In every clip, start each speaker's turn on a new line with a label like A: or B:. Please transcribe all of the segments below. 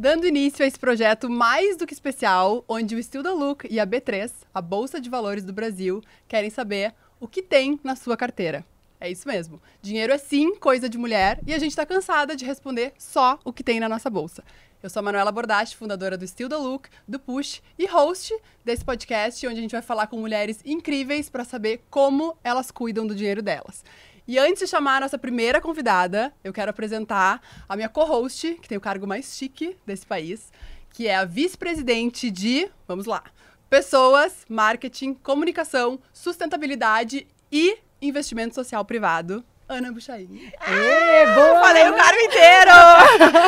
A: Dando início a esse projeto mais do que especial, onde o Still da Look e a B3, a Bolsa de Valores do Brasil, querem saber o que tem na sua carteira. É isso mesmo. Dinheiro é sim coisa de mulher e a gente está cansada de responder só o que tem na nossa bolsa. Eu sou a Manuela Bordache, fundadora do Still the Look, do Push e host desse podcast, onde a gente vai falar com mulheres incríveis para saber como elas cuidam do dinheiro delas. E antes de chamar a nossa primeira convidada, eu quero apresentar a minha co-host, que tem o cargo mais chique desse país, que é a vice-presidente de, vamos lá, pessoas, marketing, comunicação, sustentabilidade e investimento social privado, Ana Buxaí.
B: Ah, boa! Falei o cargo inteiro!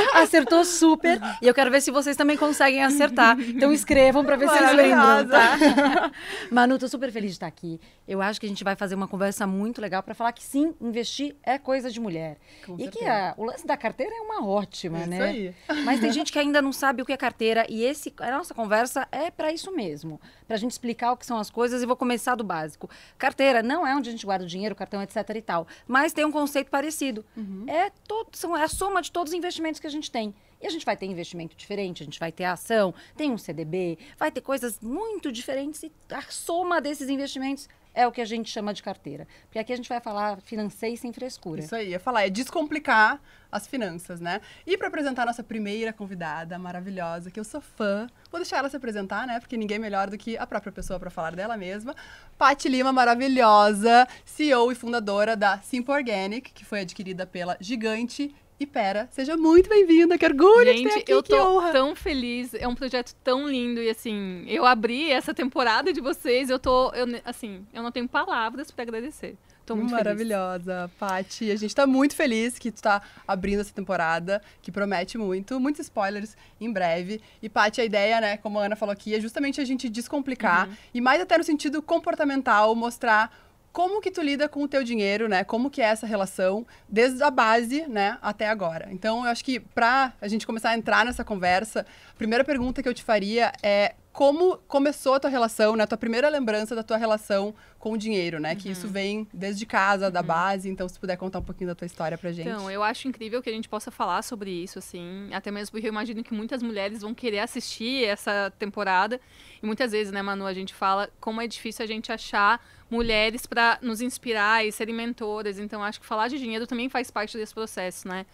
B: Acertou super. E eu quero ver se vocês também conseguem acertar. Então escrevam para ver se vocês lembram, tá? Manu, tô super feliz de estar tá aqui. Eu acho que a gente vai fazer uma conversa muito legal para falar que sim, investir é coisa de mulher. Com e certeza. que a, o lance da carteira é uma ótima, isso né? Isso aí. Mas tem gente que ainda não sabe o que é carteira e esse, a nossa conversa é para isso mesmo. Pra gente explicar o que são as coisas e vou começar do básico. Carteira não é onde a gente guarda o dinheiro, cartão, etc e tal. Mas mas tem um conceito parecido. Uhum. É, todo, são, é a soma de todos os investimentos que a gente tem. E a gente vai ter investimento diferente, a gente vai ter ação, tem um CDB, vai ter coisas muito diferentes e a soma desses investimentos é o que a gente chama de carteira. Porque aqui a gente vai falar financeira
A: sem frescura. Isso aí, é falar, é descomplicar as finanças, né? E para apresentar a nossa primeira convidada maravilhosa, que eu sou fã, vou deixar ela se apresentar, né? Porque ninguém é melhor do que a própria pessoa para falar dela mesma. Paty Lima, maravilhosa, CEO e fundadora da Simple Organic, que foi adquirida pela gigante e Pera. Seja muito bem-vinda, que orgulho Gente, de ter aqui, eu tô que honra. tão
C: feliz, é um projeto tão lindo e assim, eu abri essa temporada de vocês, eu tô, eu, assim, eu não tenho palavras para agradecer.
A: Tô muito Maravilhosa, Pati. A gente tá muito feliz que tu tá abrindo essa temporada, que promete muito, muitos spoilers em breve. E Pati, a ideia, né, como a Ana falou aqui, é justamente a gente descomplicar uhum. e mais até no sentido comportamental, mostrar como que tu lida com o teu dinheiro, né? Como que é essa relação desde a base, né, até agora. Então, eu acho que para a gente começar a entrar nessa conversa, a primeira pergunta que eu te faria é como começou a tua relação, né? A tua primeira lembrança da tua relação com o dinheiro, né? Uhum. Que isso uhum. vem desde casa, uhum. da base. Então, se puder contar um pouquinho da tua história pra gente. Então, eu
C: acho incrível que a gente possa falar sobre isso, assim. Até mesmo porque eu imagino que muitas mulheres vão querer assistir essa temporada. E muitas vezes, né, Manu, a gente fala como é difícil a gente achar mulheres para nos inspirar e serem mentoras. Então, acho que falar de dinheiro também faz parte desse processo, né?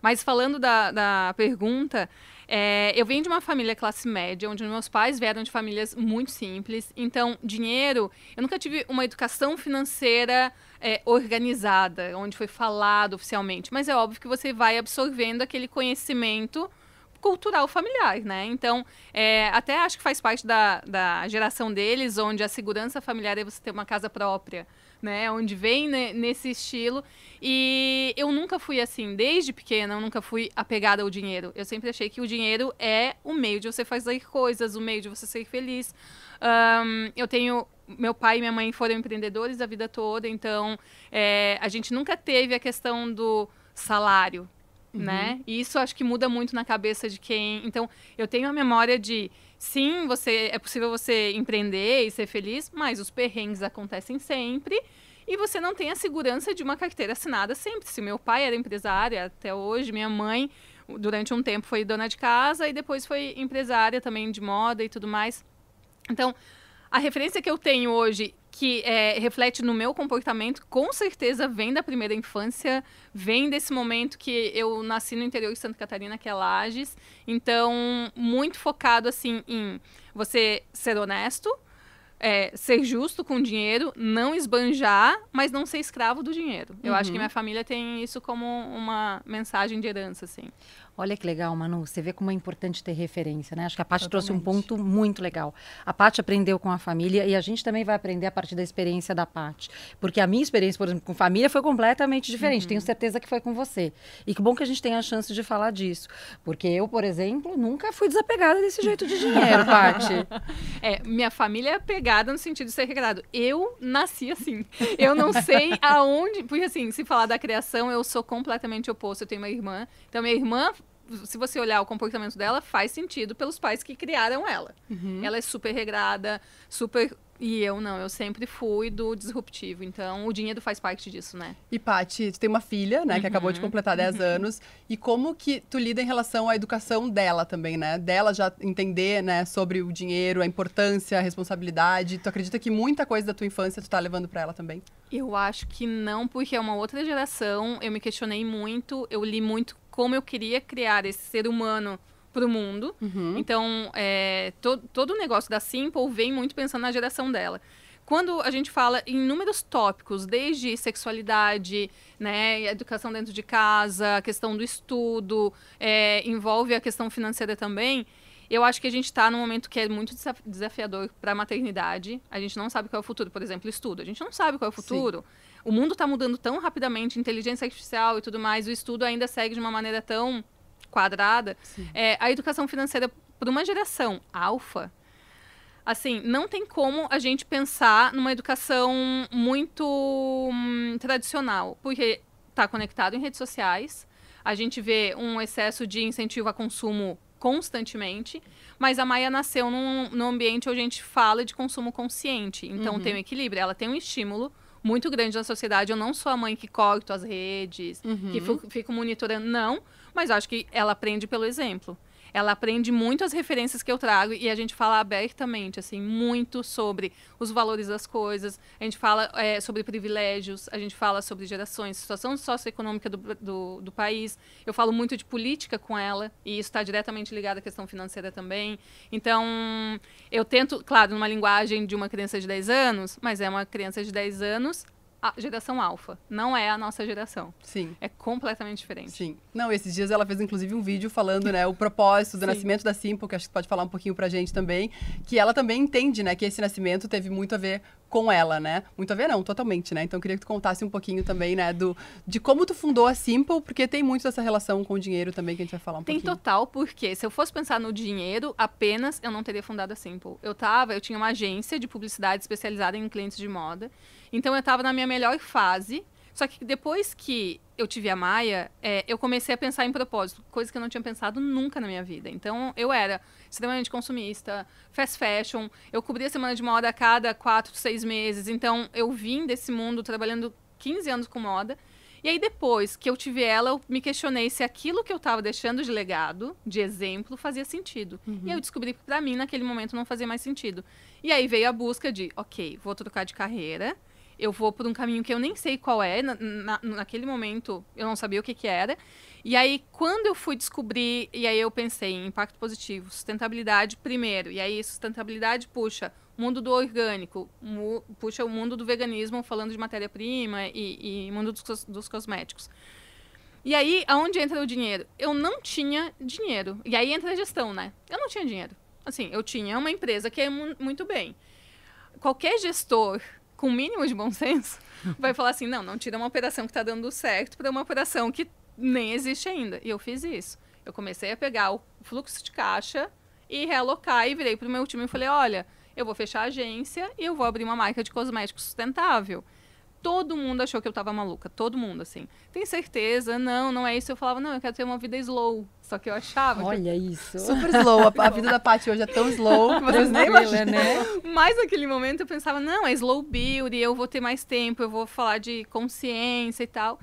C: Mas falando da, da pergunta, é, eu venho de uma família classe média, onde meus pais vieram de famílias muito simples. Então, dinheiro, eu nunca tive uma educação financeira é, organizada, onde foi falado oficialmente. Mas é óbvio que você vai absorvendo aquele conhecimento cultural familiar, né? Então, é, até acho que faz parte da, da geração deles, onde a segurança familiar é você ter uma casa própria né? Onde vem né, nesse estilo. E eu nunca fui assim, desde pequena, eu nunca fui apegada ao dinheiro. Eu sempre achei que o dinheiro é o meio de você fazer coisas, o meio de você ser feliz. Um, eu tenho. Meu pai e minha mãe foram empreendedores a vida toda, então é, a gente nunca teve a questão do salário, né? uhum. né? E isso acho que muda muito na cabeça de quem. Então, eu tenho a memória de Sim, você é possível você empreender e ser feliz, mas os perrengues acontecem sempre e você não tem a segurança de uma carteira assinada sempre. Se meu pai era empresário até hoje, minha mãe durante um tempo foi dona de casa e depois foi empresária também de moda e tudo mais. Então, a referência que eu tenho hoje que é, reflete no meu comportamento, com certeza vem da primeira infância, vem desse momento que eu nasci no interior de Santa Catarina, que é Lages. Então, muito focado assim em você ser honesto, é, ser justo com o dinheiro, não esbanjar, mas não ser escravo do dinheiro. Eu uhum. acho que uhum. minha família tem isso como uma mensagem de herança, assim.
B: Olha que legal, Manu. Você vê como é importante ter referência, né? Acho que a Paty trouxe um ponto muito legal. A Paty aprendeu com a família e a gente também vai aprender a partir da experiência da Paty. Porque a minha experiência, por exemplo, com família foi completamente diferente. Uhum. Tenho certeza que foi com você. E que bom que a gente tem a chance de falar disso. Porque eu, por exemplo, nunca fui desapegada desse jeito de dinheiro, Paty.
C: É, minha família é apegada no sentido de ser regrado. Eu nasci assim. Eu não sei aonde... Porque, assim, se falar da criação, eu sou completamente oposto. Eu tenho uma irmã. Então, minha irmã se você olhar o comportamento dela, faz sentido pelos pais que criaram ela. Uhum. Ela é super regrada, super. E eu não, eu sempre fui do disruptivo. Então, o dinheiro faz parte disso, né?
A: E, Paty, tu tem uma filha, né, uhum. que acabou de completar 10 uhum. anos. E como que tu lida em relação à educação dela também, né? Dela já entender, né, sobre o dinheiro, a importância, a responsabilidade. Tu acredita que muita coisa da tua infância tu tá levando para ela também?
C: Eu acho que não, porque é uma outra geração. Eu me questionei muito, eu li muito como eu queria criar esse ser humano para o mundo. Uhum. Então, é, to, todo o negócio da Simple vem muito pensando na geração dela. Quando a gente fala em inúmeros tópicos, desde sexualidade, né, educação dentro de casa, a questão do estudo, é, envolve a questão financeira também, eu acho que a gente está num momento que é muito desafiador para a maternidade. A gente não sabe qual é o futuro, por exemplo, estudo. A gente não sabe qual é o futuro. Sim o mundo está mudando tão rapidamente, inteligência artificial e tudo mais, o estudo ainda segue de uma maneira tão quadrada. É, a educação financeira para uma geração alfa, assim, não tem como a gente pensar numa educação muito hum, tradicional, porque está conectado em redes sociais, a gente vê um excesso de incentivo a consumo constantemente, mas a Maia nasceu num, num ambiente onde a gente fala de consumo consciente, então uhum. tem um equilíbrio, ela tem um estímulo muito grande na sociedade. Eu não sou a mãe que corto as redes, uhum. que fico monitorando, não. Mas acho que ela aprende pelo exemplo. Ela aprende muito as referências que eu trago e a gente fala abertamente, assim, muito sobre os valores das coisas. A gente fala é, sobre privilégios, a gente fala sobre gerações, situação socioeconômica do, do, do país. Eu falo muito de política com ela e isso está diretamente ligado à questão financeira também. Então, eu tento, claro, numa linguagem de uma criança de 10 anos, mas é uma criança de 10 anos a geração alfa, não é a nossa
A: geração. Sim. É completamente diferente. Sim. Não, esses dias ela fez inclusive um vídeo falando, né, o propósito do Sim. nascimento da Simple, que acho que pode falar um pouquinho pra gente também, que ela também entende, né, que esse nascimento teve muito a ver com ela, né? Muito a ver não, totalmente, né? Então eu queria que tu contasse um pouquinho também, né, do de como tu fundou a Simple, porque tem muito essa relação com o dinheiro também que a gente vai falar um tem pouquinho. Tem total, porque
C: se eu fosse pensar no dinheiro apenas, eu não teria fundado a Simple. Eu tava, eu tinha uma agência de publicidade especializada em clientes de moda. Então eu estava na minha melhor fase. Só que depois que eu tive a Maia, é, eu comecei a pensar em propósito, coisa que eu não tinha pensado nunca na minha vida. Então eu era extremamente consumista, fast fashion, eu cobria a semana de moda a cada quatro, seis meses. Então eu vim desse mundo trabalhando 15 anos com moda. E aí depois que eu tive ela, eu me questionei se aquilo que eu estava deixando de legado, de exemplo, fazia sentido. Uhum. E eu descobri que para mim naquele momento não fazia mais sentido. E aí veio a busca de, OK, vou trocar de carreira eu vou por um caminho que eu nem sei qual é. Na, na, naquele momento, eu não sabia o que, que era. E aí, quando eu fui descobrir, e aí eu pensei em impacto positivo, sustentabilidade primeiro. E aí, sustentabilidade puxa mundo do orgânico, mu, puxa o mundo do veganismo, falando de matéria-prima e, e mundo dos, dos cosméticos. E aí, aonde entra o dinheiro? Eu não tinha dinheiro. E aí entra a gestão, né? Eu não tinha dinheiro. Assim, eu tinha uma empresa que é muito bem. Qualquer gestor com o mínimo de bom senso, vai falar assim: não, não tira uma operação que está dando certo para uma operação que nem existe ainda. E eu fiz isso. Eu comecei a pegar o fluxo de caixa e realocar e virei para o meu time e falei: olha, eu vou fechar a agência e eu vou abrir uma marca de cosméticos sustentável todo mundo achou que eu tava maluca. Todo mundo, assim. Tem certeza? Não, não é isso. Eu falava, não, eu quero ter uma vida slow. Só que eu achava. Olha
A: isso. Super slow. A, a vida da Paty hoje é tão slow que vocês nem imaginam. Né?
C: Mas naquele momento eu pensava, não, é slow build, eu vou ter mais tempo, eu vou falar de consciência e tal.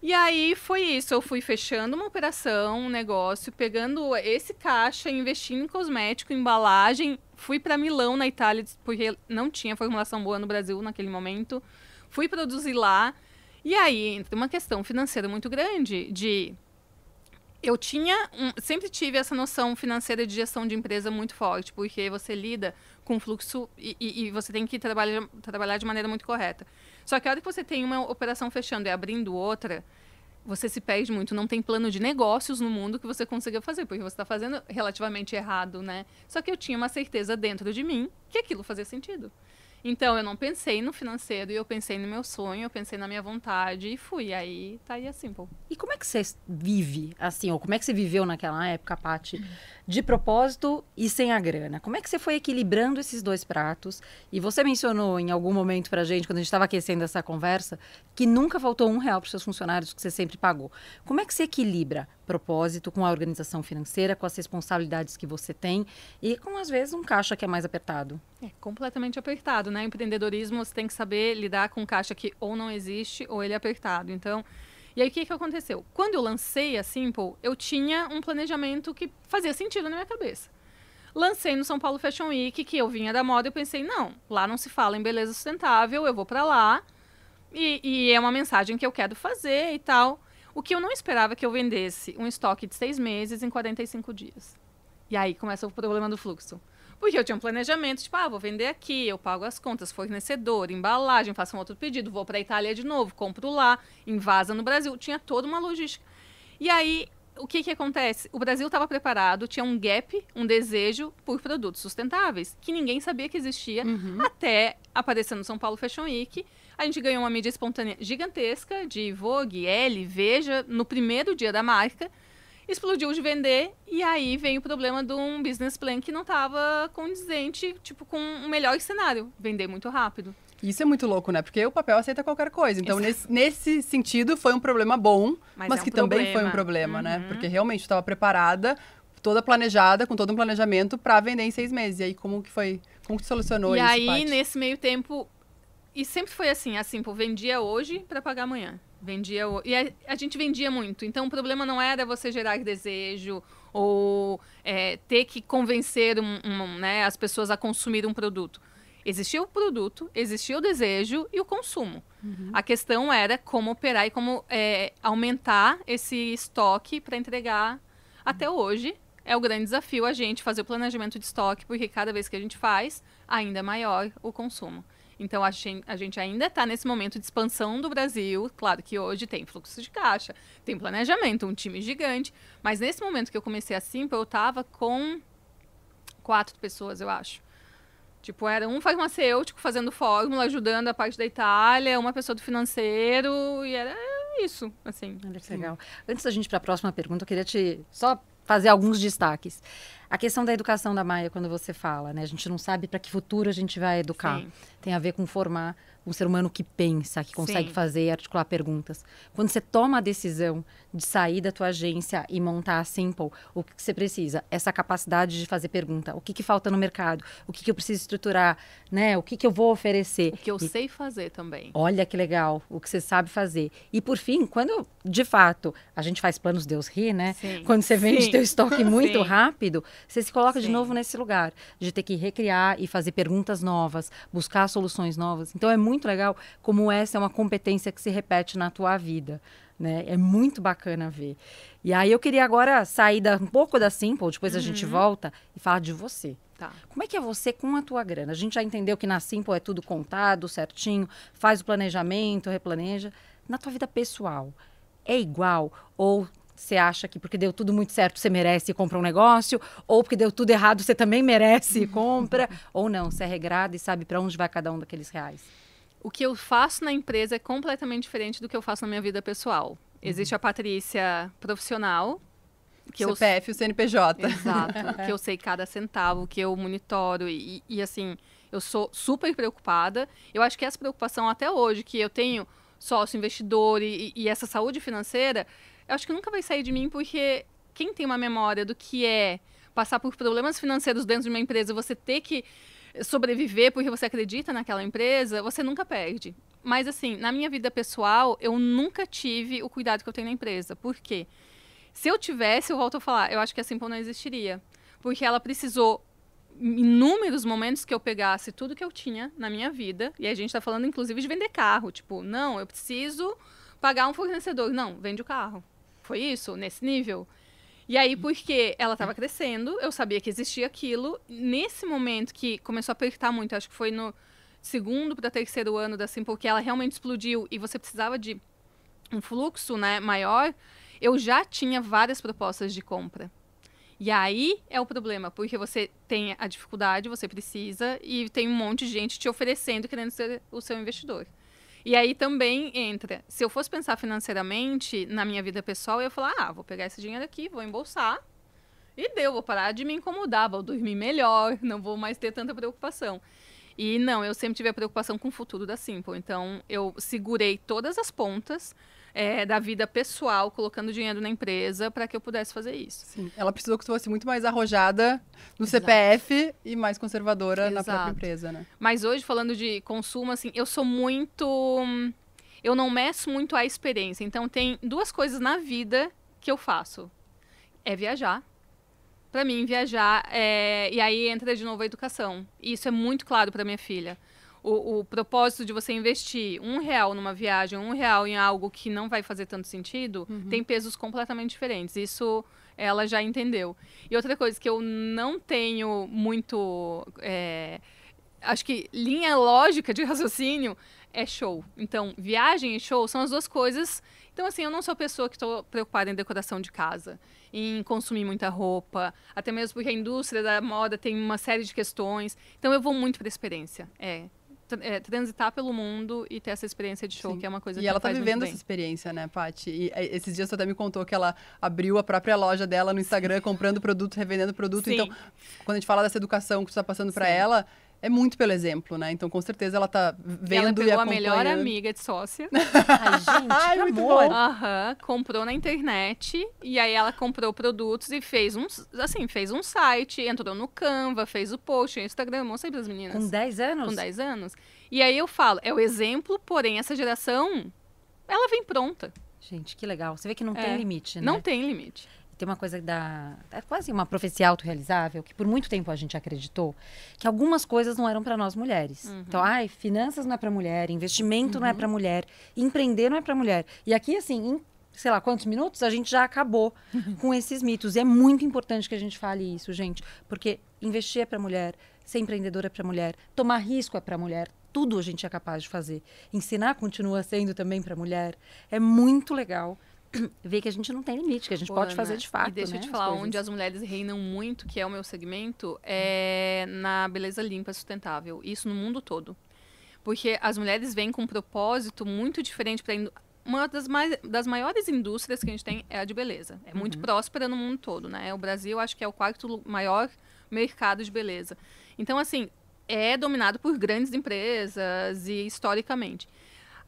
C: E aí foi isso, eu fui fechando uma operação, um negócio, pegando esse caixa, investindo em cosmético, embalagem, fui para Milão, na Itália, porque não tinha formulação boa no Brasil naquele momento. Fui produzir lá. E aí entra uma questão financeira muito grande de eu tinha um, sempre tive essa noção financeira de gestão de empresa muito forte, porque você lida com fluxo e, e, e você tem que trabalhar, trabalhar de maneira muito correta. Só que a hora que você tem uma operação fechando e abrindo outra, você se perde muito. Não tem plano de negócios no mundo que você consiga fazer, porque você está fazendo relativamente errado, né? Só que eu tinha uma certeza dentro de mim que aquilo fazia sentido. Então, eu não pensei no financeiro, eu pensei no meu sonho, eu pensei na minha vontade e fui. Aí tá aí assim, pouco.
B: E como é que você vive, assim, ou como é que você viveu naquela época, Paty, de propósito e sem a grana? Como é que você foi equilibrando esses dois pratos? E você mencionou em algum momento pra gente, quando a gente estava aquecendo essa conversa, que nunca faltou um real para seus funcionários que você sempre pagou. Como é que você equilibra propósito, com a organização financeira, com as responsabilidades que você tem e com, às vezes, um caixa que é mais apertado.
C: É completamente apertado, né? Empreendedorismo, você tem que saber lidar com um caixa que ou não existe ou ele é apertado. Então, e aí o que, que aconteceu? Quando eu lancei a Simple, eu tinha um planejamento que fazia sentido na minha cabeça. Lancei no São Paulo Fashion Week, que eu vinha da moda, eu pensei, não, lá não se fala em beleza sustentável, eu vou para lá. E, e é uma mensagem que eu quero fazer e tal. O que eu não esperava é que eu vendesse um estoque de seis meses em 45 dias. E aí começa o problema do fluxo. Porque eu tinha um planejamento, tipo, ah, vou vender aqui, eu pago as contas, fornecedor, embalagem, faço um outro pedido, vou para a Itália de novo, compro lá, invasa no Brasil. Tinha toda uma logística. E aí, o que, que acontece? O Brasil estava preparado, tinha um gap, um desejo por produtos sustentáveis, que ninguém sabia que existia uhum. até aparecer no São Paulo Fashion Week a gente ganhou uma mídia espontânea gigantesca de Vogue, Elle, Veja, no primeiro dia da marca. Explodiu de vender e aí vem o problema de um business plan que não estava condizente, tipo, com o um melhor cenário. Vender muito rápido.
A: Isso é muito louco, né? Porque o papel aceita qualquer coisa. Então, nesse, nesse, sentido, foi um problema bom, mas, mas é um que problema. também foi um problema, né? uhum. né? Porque realmente estava preparada, toda planejada, com todo um planejamento para vender em seis meses. E aí, como que foi? Como que solucionou e isso? E aí,
C: nesse meio tempo, e sempre foi assim, assim, Simple vendia hoje para pagar amanhã. Vendia o... E a, a, gente vendia muito. Então o problema não era você gerar desejo ou é, ter que convencer um, um, né, as pessoas a consumir um produto. Existia o produto, existia o desejo e o consumo. Uhum. A questão era como operar e como é, aumentar esse estoque para entregar. Uhum. Até hoje é o grande desafio a gente fazer o planejamento de estoque, porque cada vez que a gente faz, ainda é maior o consumo. Então, a gente, a gente ainda está nesse momento de expansão do Brasil. Claro que hoje tem fluxo de caixa, tem planejamento, um time gigante. Mas nesse momento que eu comecei a Simple, eu estava com quatro pessoas, eu acho. Tipo, era um farmacêutico fazendo fórmula, ajudando a parte da Itália, uma pessoa do financeiro, e era
B: isso, assim. Legal. Antes da gente ir para a próxima pergunta, eu queria te só fazer alguns destaques. A questão da educação da Maia, quando você fala, né? A gente não sabe para que futuro a gente vai educar. Sim. Tem a ver com formar um ser humano que pensa, que consegue Sim. fazer e articular perguntas. Quando você toma a decisão de sair da tua agência e montar a Simple, o que, você precisa? Essa capacidade de fazer pergunta. O que, que falta no mercado? O que, que eu preciso estruturar? Né? O que, que eu vou oferecer? O que eu e... sei
C: fazer também.
B: Olha que legal, o que você sabe fazer. E por fim, quando, de fato, a gente faz planos Deus ri, né? Sim. Quando você vende Sim. teu estoque muito rápido, você se coloca de novo nesse lugar de ter que recriar e fazer perguntas novas, buscar soluções novas. Então é muito muito legal como essa é uma competência que se repete na tua vida. Né? É muito bacana ver. E aí eu queria agora sair da, um pouco da Simple, depois uhum. a gente uhum. volta e falar de você. Tá. Como é que é você com a tua grana? A gente já entendeu que na Simple é tudo contado, certinho, faz o planejamento, replaneja. Na tua vida pessoal, é igual? Ou você acha que porque deu tudo muito certo você merece e compra um negócio, ou porque deu tudo errado você também merece e compra, ou não, você é regrado e sabe para onde vai cada um daqueles reais?
C: o que eu faço na empresa é completamente diferente do que eu faço na minha vida pessoal. Uhum. Existe a Patrícia profissional.
B: Que o CPF, eu... o CNPJ. Exato. que eu sei
C: cada centavo, que eu monitoro. E, e, assim, eu sou super preocupada. Eu acho que essa preocupação até hoje, que eu tenho sócio, investidor e, e essa saúde financeira, eu acho que nunca vai sair de mim, porque quem tem uma memória do que é passar por problemas financeiros dentro de uma empresa, você ter que sobreviver porque você acredita naquela empresa, você nunca perde. Mas, assim, na minha vida pessoal, eu nunca tive o cuidado que eu tenho na empresa. Por quê? Se eu tivesse, eu volto a falar, eu acho que a Simple não existiria. Porque ela precisou inúmeros momentos que eu pegasse tudo que eu tinha na minha vida, e a gente está falando inclusive de vender carro, tipo, não, eu preciso pagar um fornecedor, não, vende o carro. Foi isso, nesse nível. E aí, porque ela estava uhum. crescendo, eu sabia que existia aquilo. Nesse momento que começou a apertar muito, acho que foi no segundo para terceiro ano da Simple, que ela realmente explodiu e você precisava de um fluxo né, maior, eu já tinha várias propostas de compra. E aí é o problema, porque você tem a dificuldade, você precisa, e tem um monte de gente te oferecendo, querendo ser o seu investidor. E aí também entra, se eu fosse pensar financeiramente na minha vida pessoal, eu ia falar, ah, vou pegar esse dinheiro aqui, vou embolsar. E deu, vou parar de me incomodar, vou dormir melhor, não vou mais ter tanta preocupação. E não, eu sempre tive a preocupação com o futuro da Simple. Então, eu segurei todas as pontas é, da vida pessoal, colocando dinheiro na empresa para que eu pudesse fazer isso.
A: Sim. Ela precisou que fosse muito mais arrojada no Exato. CPF e mais conservadora Exato. na própria empresa, né?
C: Mas hoje, falando de consumo, assim, eu sou muito. Eu não meço muito a experiência. Então, tem duas coisas na vida que eu faço: é viajar para mim viajar é... e aí entra de novo a educação. E isso é muito claro para minha filha o, o, propósito de você investir um real numa viagem, um real em algo que não vai fazer tanto sentido, uhum. tem pesos completamente diferentes. Isso ela já entendeu. E outra coisa que eu não tenho muito. É, acho que linha lógica de raciocínio é show. Então, viagem e show são as duas coisas. Então, assim, eu não sou pessoa que estou preocupada em decoração de casa, em consumir muita roupa, até mesmo porque a indústria da moda tem uma série de questões. Então, eu vou muito para a experiência. É, é, transitar pelo mundo e ter essa experiência de show, Sim. que é uma coisa e que ela tá vivendo essa
A: experiência, né, Paty? E é, esses dias você até me contou que ela abriu a própria loja dela no Instagram, comprando produto, revendendo produto. Sim. Então, quando a gente fala dessa educação que você tá passando para ela, é muito pelo exemplo, né? Então, com certeza, ela tá vendo e, ela pegou e a melhor amiga
C: de sócia. Ai,
A: gente, Ai, amor. bom.
C: Aham, uhum, comprou na internet. E aí, ela comprou produtos e fez um, assim, fez um site, entrou no Canva, fez o post, o Instagram, mostrei pras meninas. Com 10 anos? Com 10 anos.
B: E aí, eu falo, é o exemplo, porém, essa geração, ela vem pronta. Gente, que legal. Você vê que não é, tem limite, né? Não tem limite tem uma coisa da. É quase uma profecia autorrealizável, que por muito tempo a gente acreditou que algumas coisas não eram para nós mulheres. Uhum. Então, ai, finanças não é para mulher, investimento uhum. não é uhum. para mulher, empreender não é para mulher. E aqui, assim, em sei lá quantos minutos, a gente já acabou com esses mitos. E é muito importante que a gente fale isso, gente, porque investir é para mulher, ser empreendedora é para mulher, tomar risco é para mulher, tudo a gente é capaz de fazer. Ensinar continua sendo também para mulher. É muito legal ver que a gente não tem limite, que a gente Pô, pode fazer de fato. E deixa né? eu te falar, onde as
C: mulheres reinam muito, que é o meu segmento, é na beleza limpa sustentável. Isso no mundo todo. Porque as mulheres vêm com um propósito muito diferente para uma das, mais, das maiores indústrias que a gente tem é a de beleza. É muito uhum. próspera no mundo todo, né? O Brasil acho que é o quarto maior mercado de beleza. Então, assim, é dominado por grandes empresas e historicamente.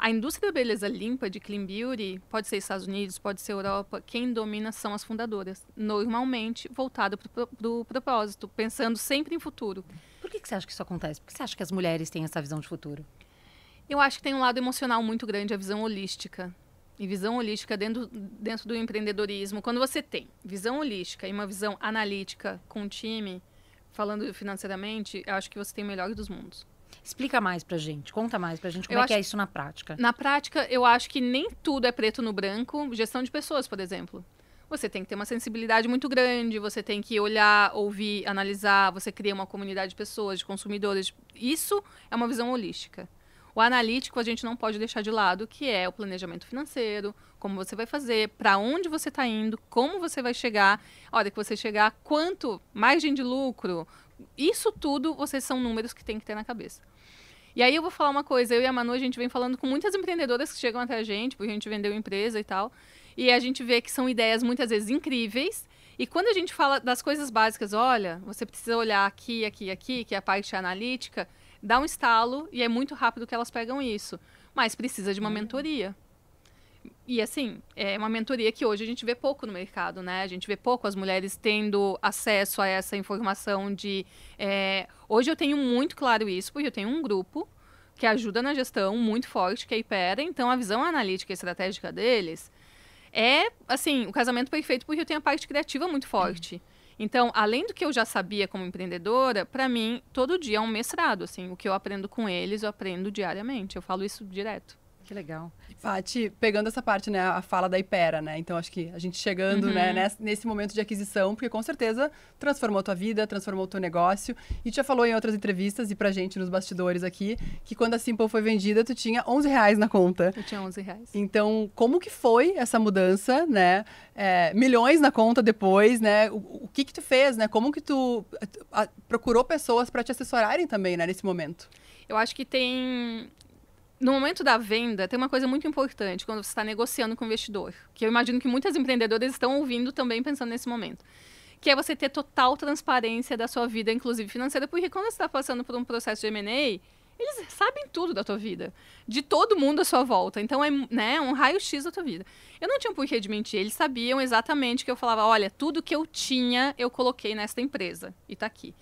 C: A indústria da beleza limpa de clean beauty, pode ser Estados Unidos, pode ser Europa, quem domina são as fundadoras, normalmente voltada para o pro propósito, pensando sempre em futuro.
B: Por que, que você acha que isso acontece? Por que você acha que as mulheres têm essa visão de futuro?
C: Eu acho que tem um lado emocional muito grande, a visão holística. E visão holística dentro, dentro do empreendedorismo. Quando você tem visão holística e uma visão analítica com o time, falando financeiramente, eu acho que você tem o melhor dos mundos.
B: Explica mais pra gente, conta mais pra gente como eu é acho... que é isso na prática. Na
C: prática, eu acho que nem tudo é preto no branco. Gestão de pessoas, por exemplo. Você tem que ter uma sensibilidade muito grande, você tem que olhar, ouvir, analisar, você cria uma comunidade de pessoas, de consumidores. Isso é uma visão holística. O analítico a gente não pode deixar de lado, que é o planejamento financeiro, como você vai fazer, para onde você está indo, como você vai chegar, a hora que você chegar, quanto margem de lucro. Isso tudo vocês são números que tem que ter na cabeça. E aí eu vou falar uma coisa, eu e a Manu, a gente vem falando com muitas empreendedoras que chegam até a gente, porque a gente vendeu empresa e tal. E a gente vê que são ideias muitas vezes incríveis. E quando a gente fala das coisas básicas, olha, você precisa olhar aqui, aqui, aqui, que é a parte analítica, dá um estalo e é muito rápido que elas pegam isso. Mas precisa de uma uhum. mentoria. E assim, é uma mentoria que hoje a gente vê pouco no mercado, né? A gente vê pouco as mulheres tendo acesso a essa informação de. É... Hoje eu tenho muito claro isso, porque eu tenho um grupo que ajuda na gestão muito forte, que é a Ipera, então a visão analítica e estratégica deles é, assim, o casamento perfeito, porque eu tenho a parte criativa muito forte. Uhum. Então, além do que eu já sabia como empreendedora, para mim, todo dia é um mestrado, assim. O que eu aprendo com eles, eu aprendo diariamente. Eu falo isso direto. Que legal.
A: Pati, pegando essa parte, né, a fala da Ipera, né? Então acho que a gente chegando, né, uhum. né, nesse, nesse, momento de aquisição, porque com certeza transformou tua vida, transformou teu negócio. E tu já falou em outras entrevistas e pra gente nos bastidores aqui, que quando a Simple foi vendida, tu tinha 11 reais na conta. Eu tinha 11 reais. Então, como que foi essa mudança, né? É, milhões na conta depois, né? O, o, que que tu fez, né? Como que tu a, procurou pessoas para te assessorarem também, né, nesse momento? Eu acho que
C: tem no momento da venda, tem uma coisa muito importante quando você está negociando com o investidor, que eu imagino que muitas empreendedoras estão ouvindo também pensando nesse momento, que é você ter total transparência da sua vida, inclusive financeira, porque quando você está passando por um processo de M&A, eles sabem tudo da tua vida, de todo mundo à sua volta. Então é né, um raio-x da tua vida. Eu não tinha por que de mentir, eles sabiam exatamente que eu falava, olha, tudo que eu tinha eu coloquei nesta empresa e está aqui.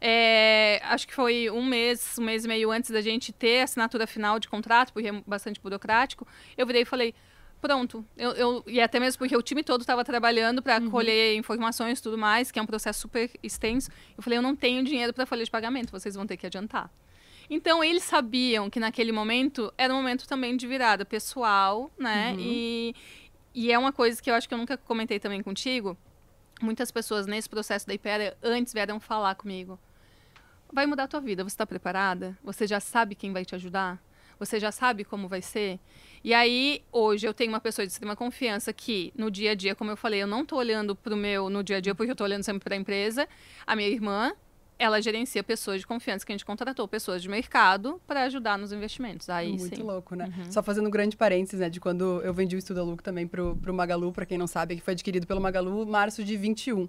C: É, acho que foi um mês, um mês e meio antes da gente ter a assinatura final de contrato, porque é bastante burocrático. Eu virei e falei: pronto. Eu, eu, e até mesmo porque o time todo estava trabalhando para uhum. colher informações e tudo mais, que é um processo super extenso. Eu falei: eu não tenho dinheiro para folha de pagamento, vocês vão ter que adiantar. Então, eles sabiam que naquele momento era um momento também de virada pessoal, né? Uhum. E, e é uma coisa que eu acho que eu nunca comentei também contigo muitas pessoas nesse processo da Ipera antes vieram falar comigo vai mudar a tua vida. Você está preparada? Você já sabe quem vai te ajudar? Você já sabe como vai ser? E aí, hoje eu tenho uma pessoa de extrema confiança que, no dia a dia, como eu falei, eu não estou olhando para o meu no dia a dia, porque eu estou olhando sempre para a empresa. A minha irmã, ela gerencia pessoas de confiança que a gente contratou, pessoas de mercado, para
A: ajudar nos investimentos. Aí, Muito sim. louco, né? Uhum. Só fazendo um grande parênteses, né? De quando eu vendi o Estudo Lucro também para o Magalu, para quem não sabe, que foi adquirido pelo Magalu março de 21.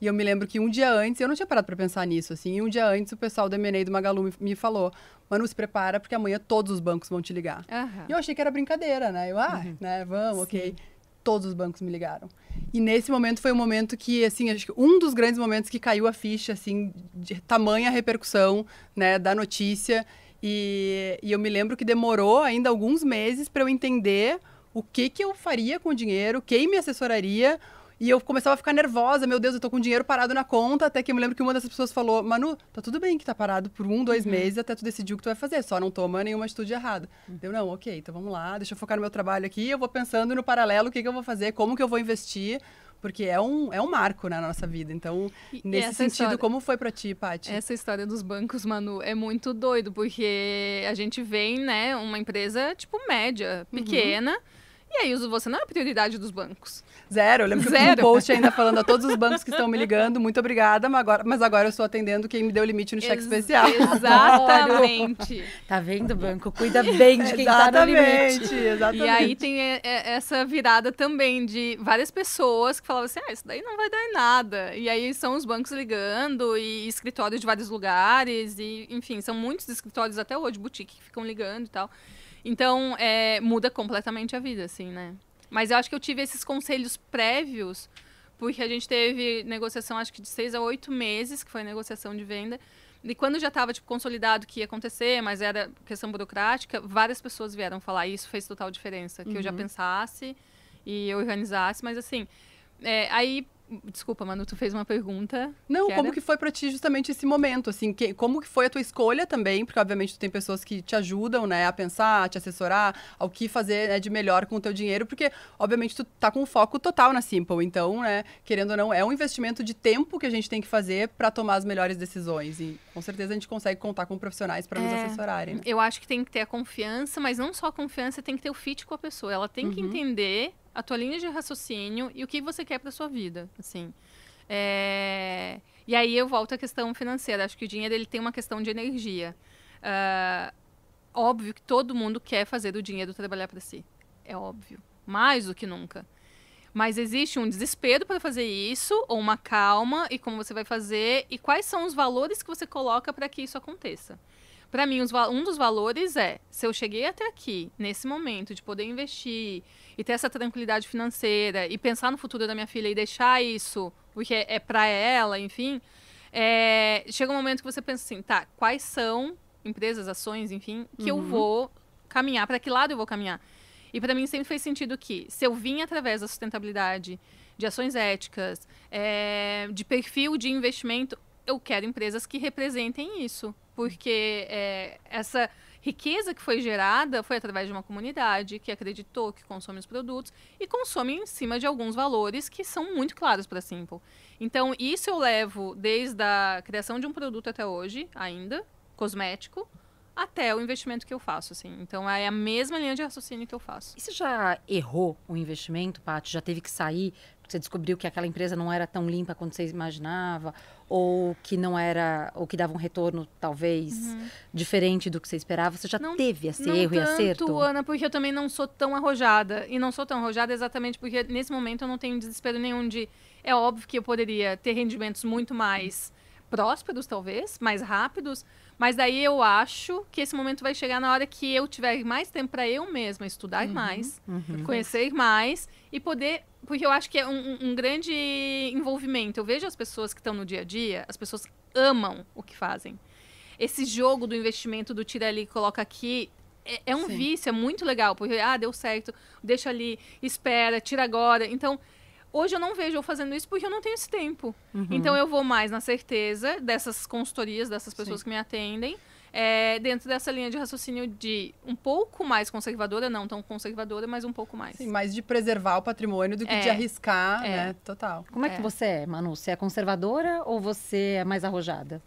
A: E eu me lembro que um dia antes, eu não tinha parado para pensar nisso, assim, e um dia antes o pessoal do MNE do Magalu me, falou, Manu, se prepara porque amanhã todos os bancos vão te ligar. Uhum. E eu achei que era brincadeira, né? Eu, ah, uhum. né, vamos, Sim. ok. Todos os bancos me ligaram. E nesse momento foi um momento que, assim, acho que um dos grandes momentos que caiu a ficha, assim, de tamanha repercussão, né, da notícia. E, e eu me lembro que demorou ainda alguns meses para eu entender o que que eu faria com o dinheiro, quem me assessoraria, e eu começava a ficar nervosa, meu Deus, eu tô com dinheiro parado na conta, até que eu me lembro que uma dessas pessoas falou, Manu, tá tudo bem que tá parado por um, dois uhum. meses, até tu decidir o que tu vai fazer, só não toma nenhuma atitude errada. Uhum. Eu, não, ok, então vamos lá, deixa eu focar no meu trabalho aqui, eu vou pensando no paralelo, o que, que eu vou fazer, como que eu vou investir, porque é um, é um marco né, na nossa vida. Então, e nesse sentido, história, como foi para ti, Paty? Essa
C: história dos bancos, Manu, é muito doido, porque a gente vem, né, uma empresa tipo média, uhum. pequena, uhum. E aí você não é a prioridade dos bancos.
A: Zero. Eu lembro Zero. que eu um post ainda falando a todos os bancos que estão me ligando, muito obrigada, mas agora, mas agora eu estou atendendo quem me deu limite no cheque Ex especial. Exatamente. tá
B: vendo, banco? Cuida bem de quem está no limite. Exatamente. E aí
C: tem é, é, essa virada também de várias pessoas que falavam assim, ah, isso daí não vai dar em nada. E aí são os bancos ligando e escritórios de vários lugares e, enfim, são muitos escritórios até hoje, boutique, que ficam ligando e tal. Então, é, muda completamente a vida, assim, né? Mas eu acho que eu tive esses conselhos prévios, porque a gente teve negociação, acho que de seis a oito meses, que foi negociação de venda. E quando já estava tipo, consolidado que ia acontecer, mas era questão burocrática, várias pessoas vieram falar. E isso fez total diferença. Que uhum. eu já uhum. pensasse e eu organizasse. Mas, assim, é, aí Desculpa, Manu, tu fez uma pergunta.
A: Não, que como que foi para ti justamente esse momento, assim, que, como que foi a tua escolha também, porque obviamente tu tem pessoas que te ajudam, né, a pensar, a te assessorar, ao que fazer né, de melhor com o teu dinheiro, porque obviamente tu tá com foco total na Simple, então, né, querendo ou não, é um investimento de tempo que a gente tem que fazer para tomar as melhores decisões e com certeza a gente consegue contar com profissionais para é, nos assessorarem. Né? Eu
C: acho que tem que ter a confiança, mas não só a confiança, tem que ter o fit com a pessoa, ela tem uhum. que entender a tua linha de raciocínio e o que você quer para sua vida, assim. É... E aí eu volto à questão financeira. Acho que o dinheiro ele tem uma questão de energia. Uh, óbvio que todo mundo quer fazer o dinheiro trabalhar para si. É óbvio. Mais do que nunca. Mas existe um desespero para fazer isso, ou uma calma, e como você vai fazer, e quais são os valores que você coloca para que isso aconteça. Para mim, um dos valores é se eu cheguei até aqui, nesse momento, de poder investir e ter essa tranquilidade financeira e pensar no futuro da minha filha e deixar isso, porque é, é para ela, enfim. É, chega um momento que você pensa assim, tá, quais são empresas, ações, enfim, que uhum. eu vou caminhar, para que lado eu vou caminhar? E para mim sempre fez sentido que, se eu vim através da sustentabilidade, de ações éticas, é, de perfil de investimento, eu quero empresas que representem isso. Porque é, essa riqueza que foi gerada foi através de uma comunidade que acreditou, que consome os produtos e consome em cima de alguns valores que são muito claros para a Simple. Então, isso eu levo desde a criação de um produto até hoje, ainda, cosmético, até o investimento que eu faço, assim. Então é a mesma linha de raciocínio que eu faço. E você
B: já errou um investimento, Paty? Já teve que sair porque você descobriu que aquela empresa não era tão limpa quanto você imaginava, ou que não era, ou que dava um retorno talvez uhum. diferente do que você esperava? Você já não, teve esse erro tanto, e acerto? Não Ana,
C: porque eu também não sou tão arrojada e não sou tão arrojada exatamente porque nesse momento eu não tenho desespero nenhum de é óbvio que eu poderia ter rendimentos muito mais prósperos talvez, mais rápidos, mas daí eu acho que esse momento vai chegar na hora que eu tiver mais tempo para eu mesma estudar uhum, mais, uhum. conhecer mais e poder. Porque eu acho que é um, um grande envolvimento. Eu vejo as pessoas que estão no dia a dia, as pessoas amam o que fazem. Esse jogo do investimento do tira ali, coloca aqui, é, é, um Sim. vício, é muito legal, porque, ah, deu certo, deixa ali, espera, tira agora. Então, Hoje eu não vejo eu fazendo isso porque eu não tenho esse tempo. Uhum. Então eu vou mais na certeza dessas consultorias, dessas pessoas Sim. que me atendem. É, dentro dessa linha de raciocínio de um pouco mais conservadora, não tão conservadora, mas um pouco mais. Sim,
B: mais de preservar o patrimônio do que é, de arriscar, é. né?
A: Total. Como é, que é. você
B: é, Manu? Você é conservadora ou você é mais arrojada?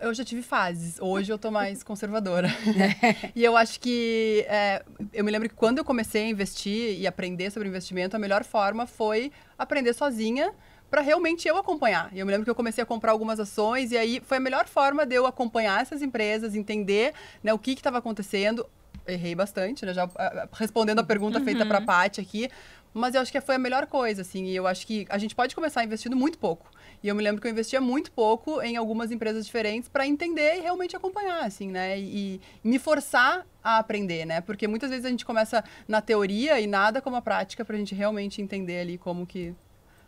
A: eu já tive fases. Hoje eu tô mais conservadora. e eu acho que. É, eu me lembro que quando eu comecei a investir e aprender sobre investimento, a melhor forma foi aprender sozinha para realmente eu acompanhar. Eu me lembro que eu comecei a comprar algumas ações e aí foi a melhor forma de eu acompanhar essas empresas, entender né, o que estava acontecendo errei bastante, né? Já ah, respondendo a pergunta uhum. feita para a Paty aqui, mas eu acho que foi a melhor coisa, assim. E eu acho que a gente pode começar investindo muito pouco. E eu me lembro que eu investia muito pouco em algumas empresas diferentes para entender e realmente acompanhar, assim, né? E, e, me forçar a aprender, né? Porque muitas vezes a gente começa na teoria e nada como a prática para a gente realmente
B: entender ali como que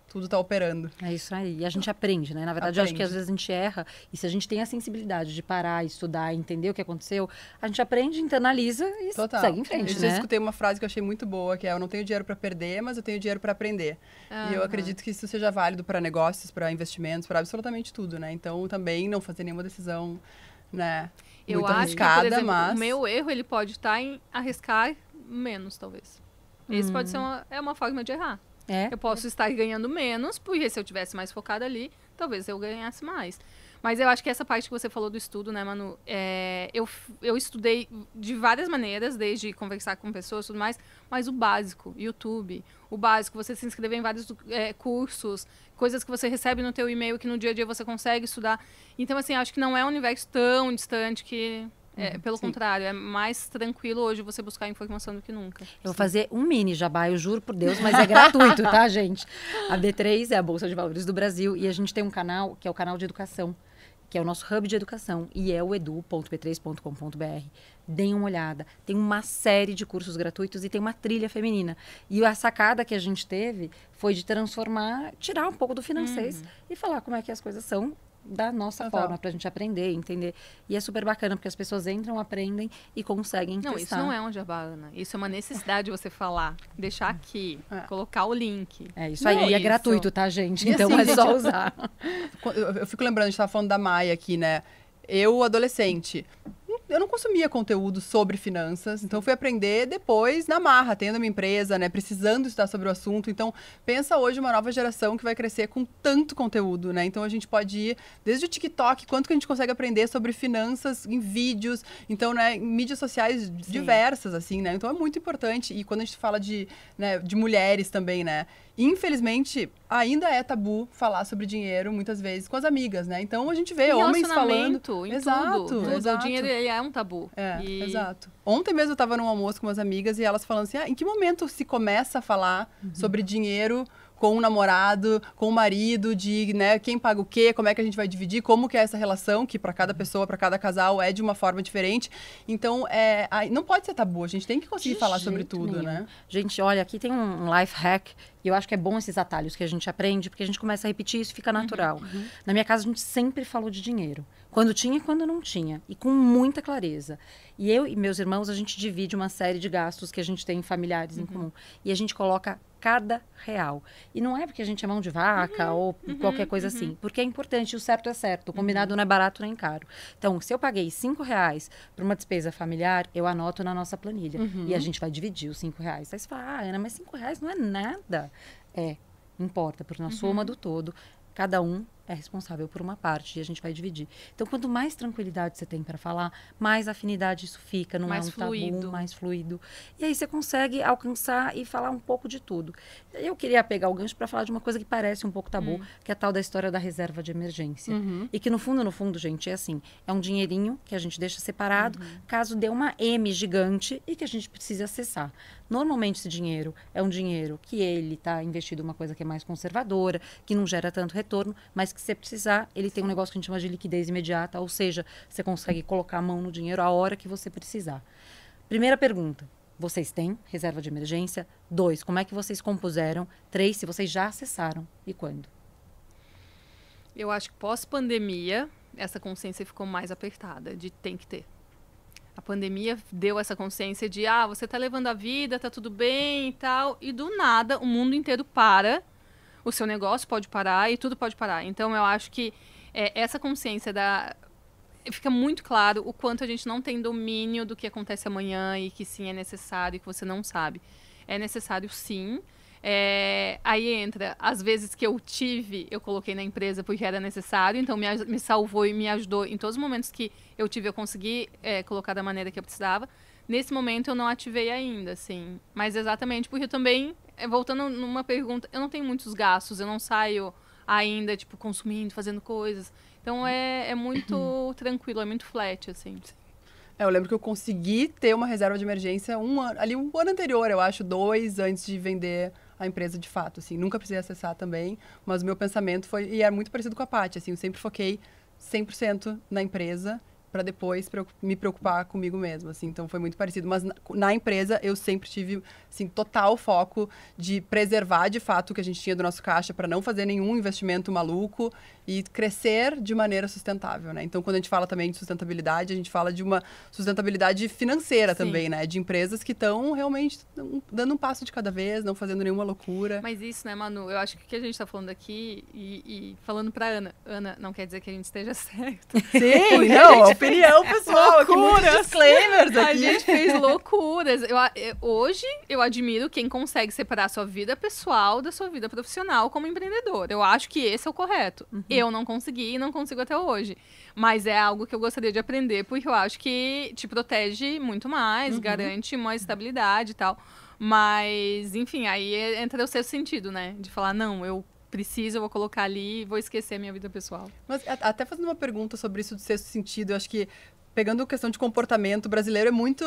B: tudo está operando. É isso aí. E a gente aprende, né? Na verdade, aprende. eu acho que às vezes a gente erra. E se a gente tem a sensibilidade de parar, estudar, entender o que aconteceu, a gente aprende, internaliza e Total. segue em frente, eu né? escutei
A: uma frase que eu achei muito boa, que é: Eu não tenho dinheiro para perder, mas eu tenho dinheiro para aprender. e eu acredito que isso seja válido para negócios, para investimentos, para absolutamente tudo, né? Então, também não fazer nenhuma decisão, né? Eu muito acho que que, exemplo, mas... o meu
C: erro ele pode estar tá em arriscar menos, talvez. Esse hum. pode ser hum. uma, é uma forma de errar. É. Eu posso estar ganhando menos, porque se eu tivesse mais focado ali, talvez eu ganhasse mais. Mas eu acho que essa parte que você falou do estudo, né, Manu? É, eu, eu estudei de várias maneiras, desde conversar com pessoas e tudo mais, mas o básico, YouTube, o básico, você se inscrever em vários é, cursos, coisas que você recebe no teu e-mail que no dia a dia você consegue estudar. Então, assim, acho que não é um universo tão distante que é, uhum, pelo Sim. contrário, é mais tranquilo hoje você buscar informação do que nunca. Eu
B: vou fazer um mini jabá, eu juro por Deus, mas é gratuito, tá, gente? A B3 é a Bolsa de Valores do Brasil e a gente tem um canal que é o canal de educação, que é o nosso hub de educação e é o edu.b3.com.br. Deem uma olhada. Tem uma série de cursos gratuitos e tem uma trilha feminina. E a sacada que a gente teve foi de transformar, tirar um pouco do financeiro uhum. e falar como é que as coisas são da nossa Total. forma, pra gente aprender, entender. E é super bacana, porque as pessoas entram, aprendem e conseguem Não, testar. isso não é
C: um jabá, Ana. Isso é uma necessidade de você falar, deixar aqui, é. colocar o link. É, isso não, aí. E é isso. gratuito, tá,
B: gente? E então assim, é só usar.
A: Eu, eu fico lembrando, a gente tava falando da Maia aqui, né? Eu, adolescente, eu não consumia conteúdo sobre finanças, então fui aprender depois na marra, tendo minha empresa, né, precisando estudar sobre o assunto. Então, pensa hoje uma nova geração que vai crescer com tanto conteúdo, né? Então a gente pode ir desde o TikTok, quanto que a gente consegue aprender sobre finanças em vídeos, então, né, em mídias sociais Sim. diversas assim, né? Então é muito importante. E quando a gente fala de, né, de mulheres também, né? Infelizmente, ainda é tabu falar sobre dinheiro muitas vezes com as amigas, né? Então a gente vê homens falando. Em exato, tudo, tudo. exato. O dinheiro é
C: um tabu. É, e... exato.
A: Ontem mesmo eu estava num almoço com umas amigas e elas falando assim: ah, em que momento se começa a falar uhum. sobre dinheiro? com o um namorado, com o um marido, de né, quem paga o quê, como é que a gente vai dividir, como que é essa relação, que para cada uhum. pessoa, para cada casal é de uma forma diferente. Então, é,
B: não pode ser tabu, a gente tem que conseguir de falar sobre tudo, nenhum. né? Gente, olha, aqui tem um life hack e eu acho que é bom esses atalhos que a gente aprende, porque a gente começa a repetir isso e fica uhum, natural. Uhum, uhum. Na minha casa, a gente sempre falou de dinheiro. Quando tinha e quando não tinha. E com muita clareza. E eu e meus irmãos, a gente divide uma série de gastos que a gente tem familiares uhum. em comum. E a gente coloca cada real. E não é porque a gente é mão de vaca uhum, ou uhum, qualquer coisa uhum. assim, porque é importante, o certo é certo, o uhum. combinado não é barato nem caro. Então, se eu paguei cinco reais para uma despesa familiar, eu anoto na nossa planilha uhum. e a gente vai dividir os cinco reais. Aí você fala, ah, Ana, mas cinco reais não é nada. É, importa, porque na uhum. soma do todo, cada um é responsável por uma parte e a gente vai dividir. Então, quanto mais tranquilidade você tem para falar, mais afinidade isso fica, não é mais é um fluido. tabu, mais fluido. E aí você consegue alcançar e falar um pouco de tudo. Eu queria pegar o gancho para falar de uma coisa que parece um pouco tabu, hum. que é a tal da história da reserva de emergência. Uhum. E que no fundo, no fundo, gente, é assim, é um dinheirinho que a gente deixa separado, uhum. caso dê uma M gigante e que a gente precise acessar. Normalmente esse dinheiro é um dinheiro que ele está investido em uma coisa que é mais conservadora, que não gera tanto retorno, mas que você precisar, ele tem um negócio que a gente chama de liquidez imediata, ou seja, você consegue colocar a mão no dinheiro a hora que você precisar. Primeira pergunta: vocês têm reserva de emergência? Dois, como é que vocês compuseram? Três, se vocês já acessaram e quando?
C: Eu acho que pós-pandemia, essa consciência ficou mais apertada de tem que ter. A pandemia deu essa consciência de, ah, você tá levando a vida, tá tudo bem e tal, e do nada o mundo inteiro para o seu negócio pode parar e tudo pode parar. Então eu acho que é, essa consciência da fica muito claro o quanto a gente não tem domínio do que acontece amanhã e que sim é necessário e que você não sabe. É necessário sim. É... aí entra, as vezes que eu tive, eu coloquei na empresa porque era necessário, então me, me salvou e me ajudou em todos os momentos que eu tive, eu consegui é, colocar da maneira que eu precisava. Nesse momento eu não ativei ainda, assim. Mas exatamente porque eu também é, voltando numa pergunta, eu não tenho muitos gastos, eu não saio ainda, tipo, consumindo, fazendo coisas. Então é, é muito uhum. tranquilo, é muito flat, assim.
A: É, eu lembro que eu consegui ter uma reserva de emergência um ano, ali um ano anterior, eu acho, dois, antes de vender a empresa de fato, assim. Nunca precisei acessar também, mas o meu pensamento foi... E é muito parecido com a Paty, assim, eu sempre foquei 100% na empresa para depois me preocupar comigo mesma, assim. Então foi muito parecido, mas na, na, empresa eu sempre tive assim total foco de preservar de fato o que a gente tinha do nosso caixa para não fazer nenhum investimento maluco e crescer de maneira sustentável, né? Então, quando a gente fala também de sustentabilidade, a gente fala de uma sustentabilidade financeira Sim. também, né? De empresas que estão realmente dando um passo de cada vez, não fazendo nenhuma loucura.
C: Mas isso, né, Manu? Eu acho que o que a gente está falando aqui e, e falando para Ana, Ana, não quer dizer que a gente esteja certo.
B: Sim, não, a opinião pessoal, loucuras. aqui disclaimers aqui. A gente fez
C: loucuras. Eu, hoje eu admiro quem consegue separar a sua vida pessoal da sua vida profissional como empreendedor. Eu acho que esse é o correto. Uhum. Uhum. Eu não consegui e não consigo até hoje. Mas é algo que eu gostaria de aprender, porque eu acho que te protege muito mais, uhum. garante uma estabilidade e tal. Mas, enfim, aí é, entra o seu sentido, né? De falar, não, eu preciso, eu vou colocar ali e vou esquecer a minha vida pessoal.
A: Mas até fazendo uma pergunta sobre isso do sexto sentido, eu acho que pegando a questão de comportamento, brasileiro é muito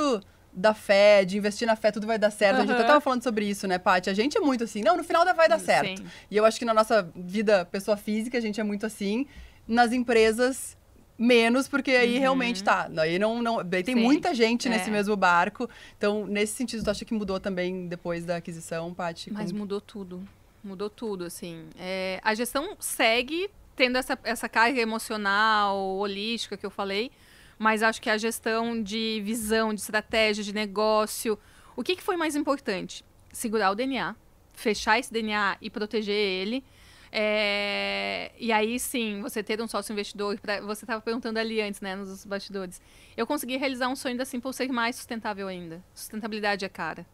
A: da fé, de investir na fé, tudo vai dar certo. Uhum. A gente até tava falando sobre isso, né, Paty? A gente é muito assim, não, no final vai dar certo. Sim. E eu acho que na nossa vida, pessoa física, a gente é muito assim. Nas empresas, menos, porque aí uhum. realmente tá. Aí não, não, tem Sim. muita gente é. nesse mesmo barco. Então, nesse sentido, tu acha que mudou também depois da aquisição, Paty? Mas como... mudou tudo.
C: Mudou tudo, assim. É, a gestão segue tendo essa, essa carga emocional, holística que eu falei, mas acho que a gestão de visão, de estratégia, de negócio. O que, que foi mais importante? Segurar o DNA, fechar esse DNA e proteger ele. É... E aí sim, você ter um sócio investidor, pra... você estava perguntando ali antes, né, nos bastidores. Eu consegui realizar um sonho da Simple ser mais sustentável ainda. Sustentabilidade é cara.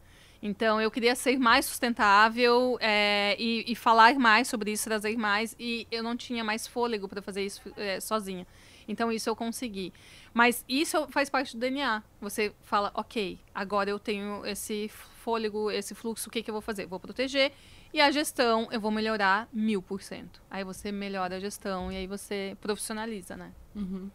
C: Então, eu queria ser mais sustentável é, e, e, falar mais sobre isso, trazer mais. E eu não tinha mais fôlego para fazer isso é, sozinha. Então isso eu consegui. Mas isso faz parte do DNA. Você fala, ok, agora eu tenho esse fôlego, esse fluxo, o que, que eu vou fazer? Vou proteger e a gestão eu vou melhorar mil por cento. Aí você melhora a gestão e aí você profissionaliza, né?
A: Uhum.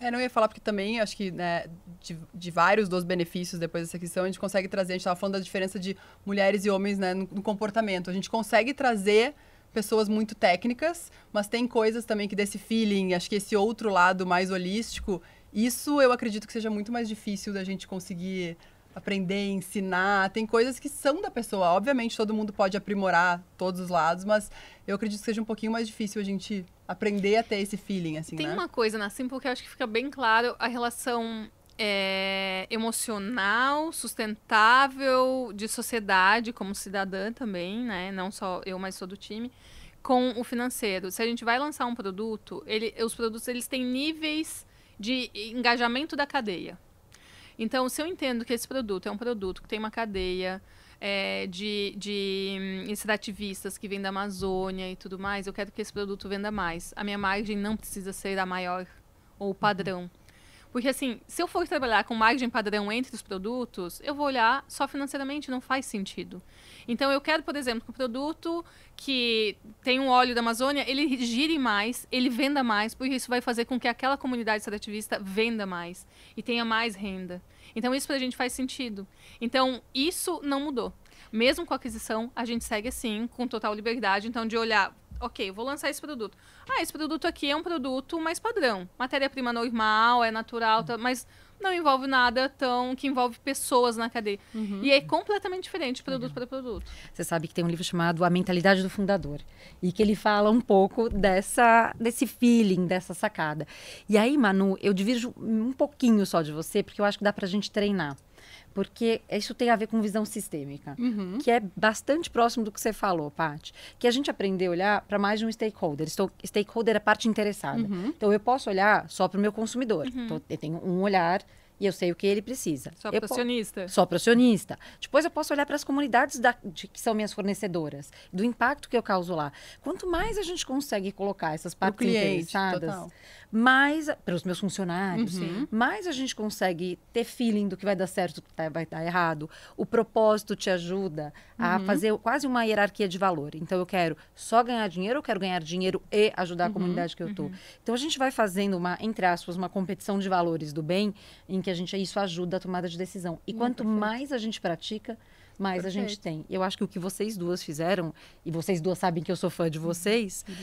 A: É, não ia falar porque também acho que né, de, de, vários dos benefícios depois dessa questão, a gente consegue trazer, a gente estava falando da diferença de mulheres e homens né, no, no comportamento. A gente consegue trazer pessoas muito técnicas, mas tem coisas também que desse feeling, acho que esse outro lado mais holístico, isso eu acredito que seja muito mais difícil da gente conseguir aprender, ensinar. Tem coisas que são da pessoa. Obviamente, todo mundo pode aprimorar todos os lados, mas eu acredito que seja um pouquinho mais difícil a gente aprender a ter esse feeling, assim, Tem né? uma
C: coisa na né, Simple que eu acho que fica bem claro a relação é, emocional, sustentável, de sociedade, como cidadã também, né? Não só eu, mas todo o time, com o financeiro. Se a gente vai lançar um produto, ele, os produtos eles têm níveis de engajamento da cadeia. Então, se eu entendo que esse produto é um produto que tem uma cadeia é, de, de hum, extrativistas que vem da Amazônia e tudo mais, eu quero que esse produto venda mais. A minha margem não precisa ser a maior ou o padrão. Uhum porque assim, se eu for trabalhar com margem padrão entre os produtos, eu vou olhar só financeiramente, não faz sentido. Então eu quero, por exemplo, que o produto que tem um óleo da Amazônia, ele gire mais, ele venda mais, porque isso vai fazer com que aquela comunidade extrativista venda mais e tenha mais renda. Então isso para a gente faz sentido. Então isso não mudou mesmo com a aquisição, a gente segue assim, com total liberdade. Então, de olhar, ok, vou lançar esse produto. Ah, esse produto aqui é um produto mais padrão. Matéria-prima normal, é natural, tá, mas não envolve nada tão que envolve pessoas na cadeia. Uhum. E é completamente diferente de produto uhum. para produto.
B: Você sabe que tem um livro chamado A Mentalidade do Fundador e que ele fala um pouco dessa desse feeling, dessa sacada. E aí, Manu, eu divirjo um pouquinho só de você, porque eu acho que dá para a gente treinar porque isso tem a ver com visão sistêmica, uhum. que é bastante próximo do que você falou, Paty, que a gente aprende a olhar para mais de um stakeholder. stakeholder é a parte interessada. Uhum. Então, eu posso olhar só para o meu consumidor. Uhum. Então, eu tenho um olhar e eu sei o que ele precisa. Só eu Só para acionista. Depois eu posso olhar para as comunidades da, de, que são minhas fornecedoras, do impacto que eu causo lá. Quanto mais a gente consegue colocar essas partes cliente, interessadas, total. mais os meus funcionários, uhum. mais a gente consegue ter feeling do que vai dar certo, do que tá, vai estar errado. O propósito te ajuda a uhum. fazer quase uma hierarquia de valor. Então eu quero só ganhar dinheiro, eu quero ganhar dinheiro e ajudar a uhum. comunidade que eu estou. Uhum. Então a gente vai fazendo uma, entre aspas, uma competição de valores do bem, em que a gente isso ajuda a tomada de decisão. E Muito hum, quanto perfeito. mais a gente pratica, mais perfeito. a gente tem. Eu acho que o que vocês duas fizeram, e vocês duas sabem que eu sou fã de uhum. vocês, uhum.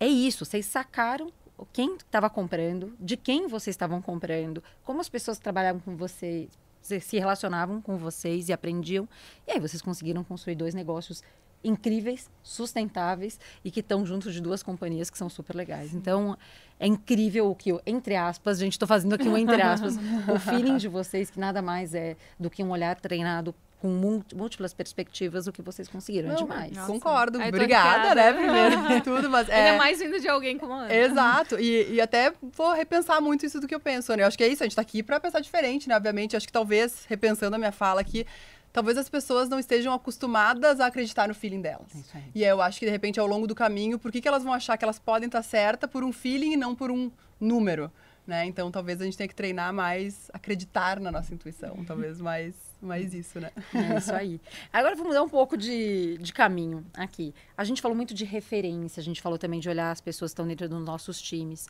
B: é isso. Vocês sacaram quem estava comprando, de quem vocês estavam comprando, como as pessoas que trabalhavam com vocês se relacionavam com vocês e aprendiam. E aí vocês conseguiram construir dois negócios incríveis, sustentáveis e que estão junto de duas companhias que são super legais. Então, é incrível o que, eu, entre aspas, gente, estou fazendo aqui um entre aspas, o feeling de vocês, que nada mais é do que um olhar treinado com múltiplas perspectivas o que vocês conseguiram. É Não, é demais. Nossa. Concordo. Ai, Obrigada, né? Primeiro de tudo. Mas é... Ainda
C: mais vindo de alguém como a Ana. Exato.
B: E,
A: e até vou repensar muito isso do que eu penso, né? Eu acho que é isso. A gente está aqui para pensar diferente, né? Obviamente, acho que talvez, repensando a minha fala aqui, talvez as pessoas não estejam acostumadas a acreditar no feeling delas. É e eu acho que, de repente, ao longo do caminho, por que, que elas vão achar que elas podem estar certa por um feeling e não por um número? Né? Então, talvez a gente tenha que treinar mais, acreditar na nossa intuição, talvez mais, mais isso, né? É isso aí.
B: Agora vou mudar um pouco de, de caminho aqui. A gente falou muito de referência, a gente falou também de olhar as pessoas que estão dentro dos nossos times.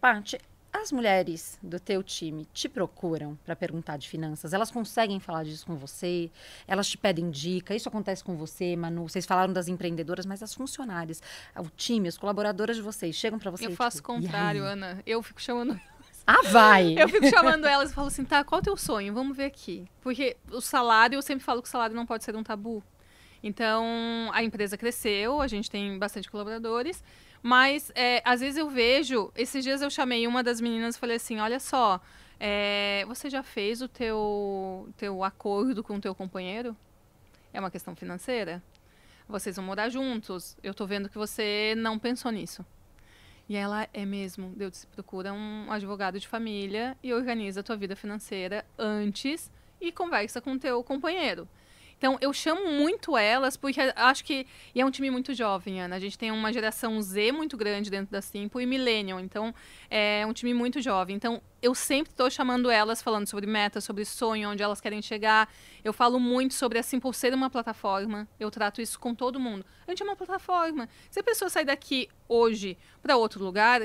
B: Paty, as mulheres do teu time te procuram para perguntar de finanças? Elas conseguem falar disso com você? Elas te pedem dica? Isso acontece com você, Manu? Vocês falaram das empreendedoras, mas as funcionárias, ah, o time, as colaboradoras de vocês, chegam para você? Eu faço tipo, o contrário, Ana. Eu fico chamando ah, vai! Eu fico chamando
C: elas e falo assim, tá, qual é o teu sonho? Vamos ver aqui. Porque o salário, eu sempre falo que o salário não pode ser um tabu. Então, a empresa cresceu, a gente tem bastante colaboradores, mas é, às vezes eu vejo, esses dias eu chamei uma das meninas e falei assim, olha só, é, você já fez o teu, teu acordo com o teu companheiro? É uma questão financeira? Vocês vão morar juntos. Eu tô vendo que você não pensou nisso. E ela é mesmo, Deus disse, procura um advogado de família e organiza a tua vida financeira antes e conversa com o teu companheiro. Então, eu chamo muito elas, porque acho que. E é um time muito jovem, Ana. A gente tem uma geração Z muito grande dentro da Simple e Millennium. Então, é um time muito jovem. Então, eu sempre estou chamando elas, falando sobre metas, sobre sonho, onde elas querem chegar. Eu falo muito sobre a Simple ser uma plataforma. Eu trato isso com todo mundo. A gente é uma plataforma. Se a pessoa sair daqui hoje para outro lugar,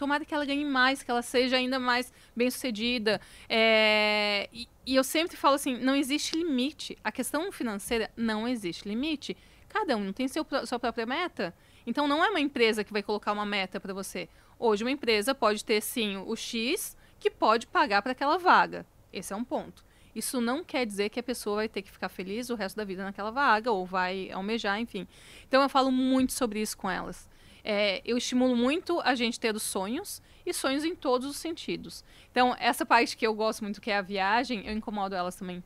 C: Tomara que ela ganhe mais, que ela seja ainda mais bem sucedida. É... E, e eu sempre falo assim: não existe limite. A questão financeira não existe limite. Cada um tem seu, sua própria meta. Então não é uma empresa que vai colocar uma meta para você. Hoje uma empresa pode ter sim o X que pode pagar para aquela vaga. Esse é um ponto. Isso não quer dizer que a pessoa vai ter que ficar feliz o resto da vida naquela vaga ou vai almejar, enfim. Então eu falo muito sobre isso com elas. É, eu estimulo muito a gente ter os sonhos e sonhos em todos os sentidos. Então, essa parte que eu gosto muito, que é a viagem, eu incomodo elas também.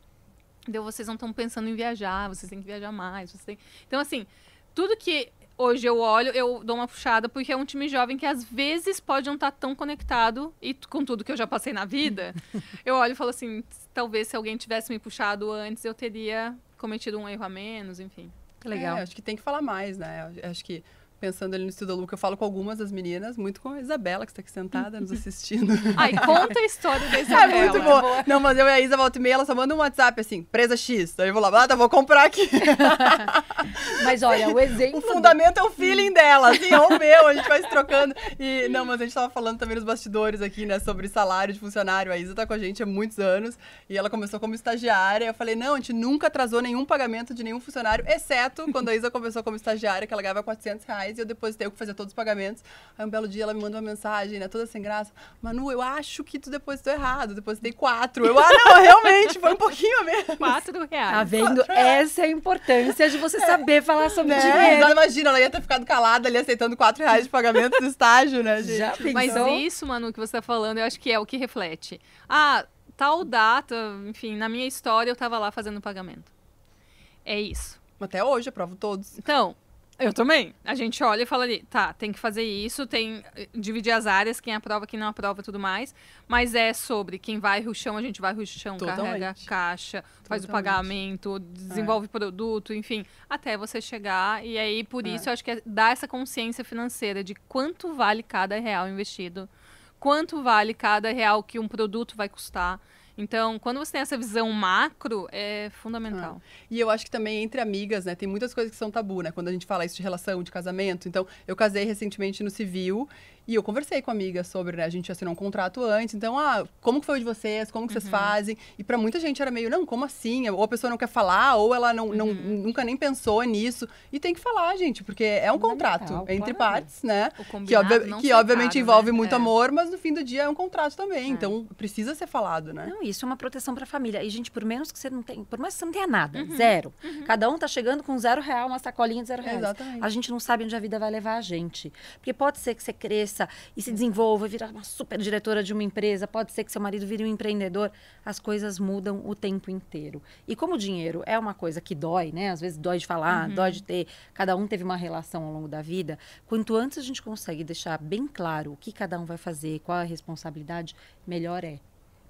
C: Então, vocês não estão pensando em viajar, vocês têm que viajar mais. Vocês têm... Então, assim, tudo que hoje eu olho, eu dou uma puxada, porque é um time jovem que às vezes pode não estar tá tão conectado e com tudo que eu já passei na vida. eu olho e falo assim: talvez se alguém tivesse me puxado antes, eu teria cometido um erro a menos, enfim.
B: Que é, legal. É, acho
A: que tem que falar mais, né? Acho que pensando ali no estudo Luca, eu falo com algumas das meninas, muito com a Isabela, que está aqui sentada nos assistindo. Ai, conta a
C: história da é Isabela. É muito boa. boa.
A: Não, mas eu e a Isa volta e meia, ela só manda um WhatsApp assim, presa X. Daí eu vou lá, ah, tá, vou comprar aqui. mas olha, o exemplo. O fundamento do... é o feeling dela, assim, é o meu, a gente vai se trocando. E não, mas a gente estava falando também nos bastidores aqui, né, sobre salário de funcionário. A Isa está com a gente há muitos anos e ela começou como estagiária. Eu falei, não, a gente nunca atrasou nenhum pagamento de nenhum funcionário, exceto quando a Isa começou como estagiária, que ela ganhava 400 reais reais, eu depositei, eu que fazia todos os pagamentos. Aí um belo dia ela me mandou uma mensagem, né, toda sem graça. Manu, eu acho que tu depositou errado, depositei quatro. Eu, ah, não, realmente, foi um pouquinho mesmo Quatro reais. Tá vendo?
B: Essa é a importância de você saber é. falar sobre né? dinheiro.
A: Então, imagina, ela ia ter ficado calada ali aceitando quatro reais de pagamento do estágio, né, gente? Já pensou? Mas
C: isso, Manu, que você tá falando, eu acho que é o que reflete. Ah, tal data, enfim, na minha história eu tava lá fazendo pagamento.
A: É isso. Até hoje, aprovo todos. Então, eu também. A gente
C: olha e fala ali, tá, tem que fazer isso, tem eh, dividir as áreas, quem aprova, quem não aprova, tudo mais. Mas é sobre quem vai o chão, a gente vai o chão, carrega carrega caixa, Totalmente. faz o pagamento, desenvolve é. produto, enfim, até você chegar. E aí, por é. isso, é. eu acho que é dá essa consciência financeira de quanto vale cada real investido, quanto vale cada real que um produto vai custar então, quando você tem essa visão macro, é fundamental. Ah.
A: E eu acho que também entre amigas, né, tem muitas coisas que são tabu, né? Quando a gente fala isso de relação, de casamento. Então, eu casei recentemente no civil e eu conversei com a amiga sobre, né? A gente assinou um contrato antes, então, ah, como que foi o de vocês? Como que uhum. vocês fazem? E para muita gente era meio, não, como assim? Ou a pessoa não quer falar, ou ela não, uhum. não nunca nem pensou nisso. E tem que falar, gente, porque é um é contrato entre claro. partes, né? Que, obvia que obviamente caro, envolve né? muito é. amor,
B: mas no fim do dia é um contrato também. É. Então precisa ser falado, né? Não, isso é uma proteção para a família. E, gente, por menos que você não tenha, por mais que você não tenha nada, uhum. zero. Uhum. Cada um tá chegando com zero real, uma sacolinha de zero real Exatamente. A gente não sabe onde a vida vai levar a gente. Porque pode ser que você cresça cresça e se desenvolva, virar uma super diretora de uma empresa, pode ser que seu marido vire um empreendedor. As coisas mudam o tempo inteiro. E como o dinheiro é uma coisa que dói, né? Às vezes dói de falar, uhum. dói de ter. Cada um teve uma relação ao longo da vida. Quanto antes a gente consegue deixar bem claro o que cada um vai fazer, qual a responsabilidade, melhor é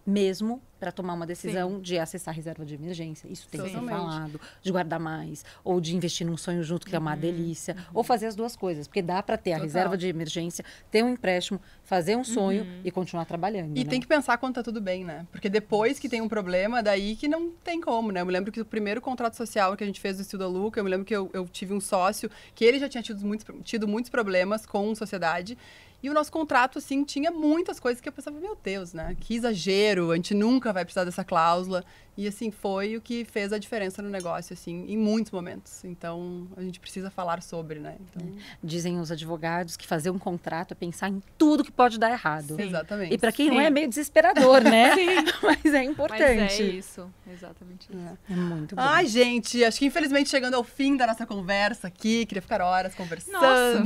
B: mesmo para tomar uma decisão Sim. de acessar reserva de emergência. Isso tem Totalmente. que ser falado. De guardar mais, ou de investir num sonho junto, que uhum. é uma uhum, delícia. Uhum. Ou fazer as duas coisas, porque dá para ter Total. a reserva de emergência, ter um empréstimo, fazer um sonho uhum. e continuar trabalhando. E né? tem que
A: pensar quando tá tudo bem, né? Porque depois que tem um problema, daí que não tem como, né? Eu me lembro que o primeiro contrato social que a gente fez do Estudo Luca, eu me lembro que eu, eu tive um sócio que ele já tinha tido muitos, tido muitos problemas com sociedade. E o nosso contrato, assim, tinha muitas coisas que eu pensava, meu Deus, né? Que exagero, a gente nunca vai precisar dessa cláusula. E assim foi o que fez a diferença no negócio, assim, em muitos momentos. Então a gente precisa falar
B: sobre, né? Então... É. Dizem os advogados que fazer um contrato é pensar em tudo que pode dar errado. Sim. Exatamente. E para quem Sim. não é, é meio desesperador, né? Sim. Mas é importante. Mas é isso, exatamente. Isso. É. é muito bom. Ai,
A: gente, acho que infelizmente chegando ao fim da nossa conversa aqui, queria ficar horas conversando.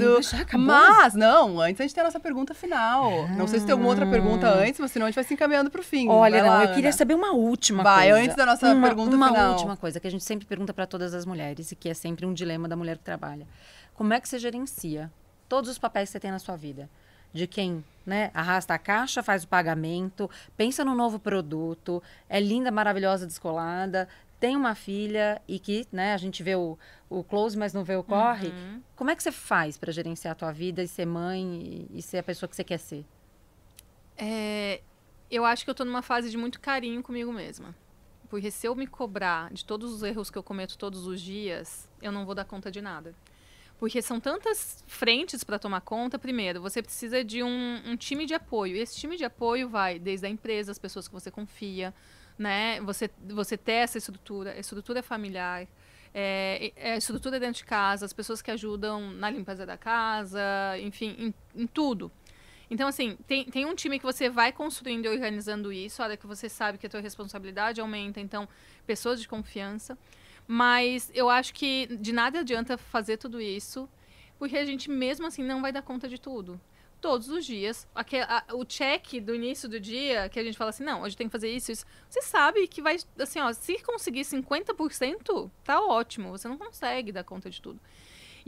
A: Nossa, já Mas não, antes a gente tem a nossa pergunta final. Ah. Não sei se tem alguma outra pergunta ah. antes, mas senão a gente vai se encaminhando para o fim. Olha, não, lá, eu Ana. queria saber uma última. Vai, coisa antes da nossa uma, pergunta uma final. Uma última
B: coisa que a gente sempre pergunta para todas as mulheres e que é sempre um dilema da mulher que trabalha. Como é que você gerencia todos os papéis que você tem na sua vida? De quem né, arrasta a caixa, faz o pagamento, pensa no novo produto, é linda, maravilhosa, descolada, tem uma filha e que né, a gente vê o, o close, mas não vê o corre. Uhum. Como é que você faz para gerenciar a tua vida e ser mãe e, e ser a pessoa que você quer ser?
C: É, eu acho que eu tô numa fase de muito carinho comigo mesma. Porque se eu me cobrar de todos os erros que eu cometo todos os dias, eu não vou dar conta de nada. Porque são tantas frentes para tomar conta. Primeiro, você precisa de um, um, time de apoio. E esse time de apoio vai desde a empresa, as pessoas que você confia, né? Você, você ter essa estrutura, estrutura é familiar, é, é estrutura dentro de casa, as pessoas que ajudam na limpeza da casa, enfim, em, em tudo. Então, assim, tem, tem um time que você vai construindo e organizando isso, a hora que você sabe que a tua responsabilidade aumenta, então, pessoas de confiança. Mas eu acho que de nada adianta fazer tudo isso, porque a gente mesmo assim não vai dar conta de tudo todos os dias. Aquele, a, o check do início do dia, que a gente fala assim, não, hoje tem que fazer isso, isso. Você sabe que vai, assim, ó, se conseguir 50%, tá ótimo. Você não consegue dar conta de tudo.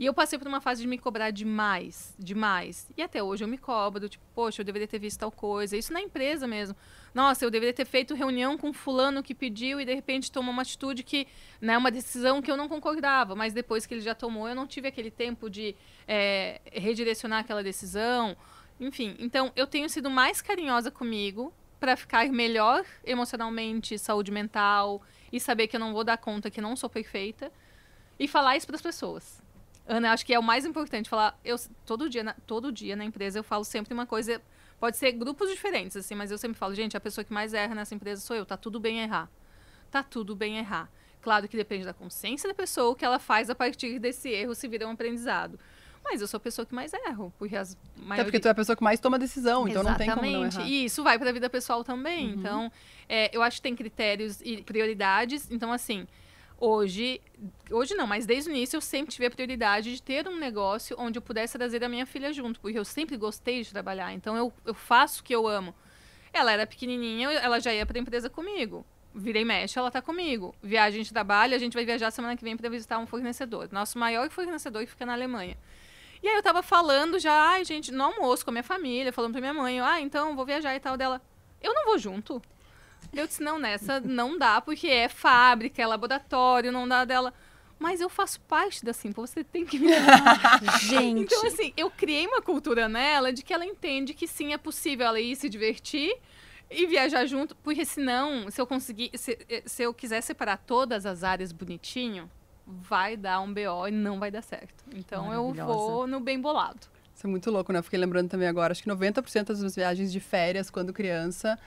C: E eu passei por uma fase de me cobrar demais, demais. E até hoje eu me cobro, tipo, poxa, eu deveria ter visto tal coisa. Isso na empresa mesmo. Nossa, eu deveria ter feito reunião com fulano que pediu e de repente tomou uma atitude que, né, uma decisão que eu não concordava. Mas depois que ele já tomou, eu não tive aquele tempo de é, redirecionar aquela decisão. Enfim, então eu tenho sido mais carinhosa comigo para ficar melhor emocionalmente, saúde mental e saber que eu não vou dar conta que não sou perfeita e falar isso para as pessoas. Ana, acho que é o mais importante falar. Eu todo dia, na, todo dia na empresa eu falo sempre uma coisa. Pode ser grupos diferentes, assim, mas eu sempre falo, gente, a pessoa que mais erra nessa empresa sou eu. Tá tudo bem errar. Tá tudo bem errar. Claro que depende da consciência da pessoa, o que ela faz a partir desse erro se vira um aprendizado. Mas eu sou a pessoa que mais erro, porque as maioria... Até porque tu é
A: a pessoa que mais toma decisão, então Exatamente. não tem como não errar. E
C: isso vai para a vida pessoal também. Uhum. Então, é, eu acho que tem critérios e prioridades. Então, assim, hoje, hoje não, mas desde o início eu sempre tive a prioridade de ter um negócio onde eu pudesse trazer a minha filha junto, porque eu sempre gostei de trabalhar, então eu, eu faço o que eu amo. Ela era pequenininha, ela já ia para a empresa comigo. Virei mexe, ela está comigo. Viagem de trabalho, a gente vai viajar semana que vem para visitar um fornecedor. Nosso maior fornecedor que fica na Alemanha. E aí eu estava falando já, ai, gente, no almoço com a minha família, falando pra minha mãe, ah, então vou viajar e tal dela. Eu não vou junto. Eu disse, não, nessa não dá, porque é fábrica, é laboratório, não dá dela. Mas eu faço parte da Simple, você tem que me
B: Gente. Então,
C: assim, eu criei uma cultura nela de que ela entende que sim, é possível ela ir se divertir e viajar junto, porque senão, se eu conseguir, se, eh, se eu quiser separar todas as áreas bonitinho, vai dar um BO e não vai dar certo.
A: Então eu vou
C: no bem bolado.
A: Isso é muito louco, né? fiquei lembrando também agora, acho que 90% das minhas viagens de férias quando criança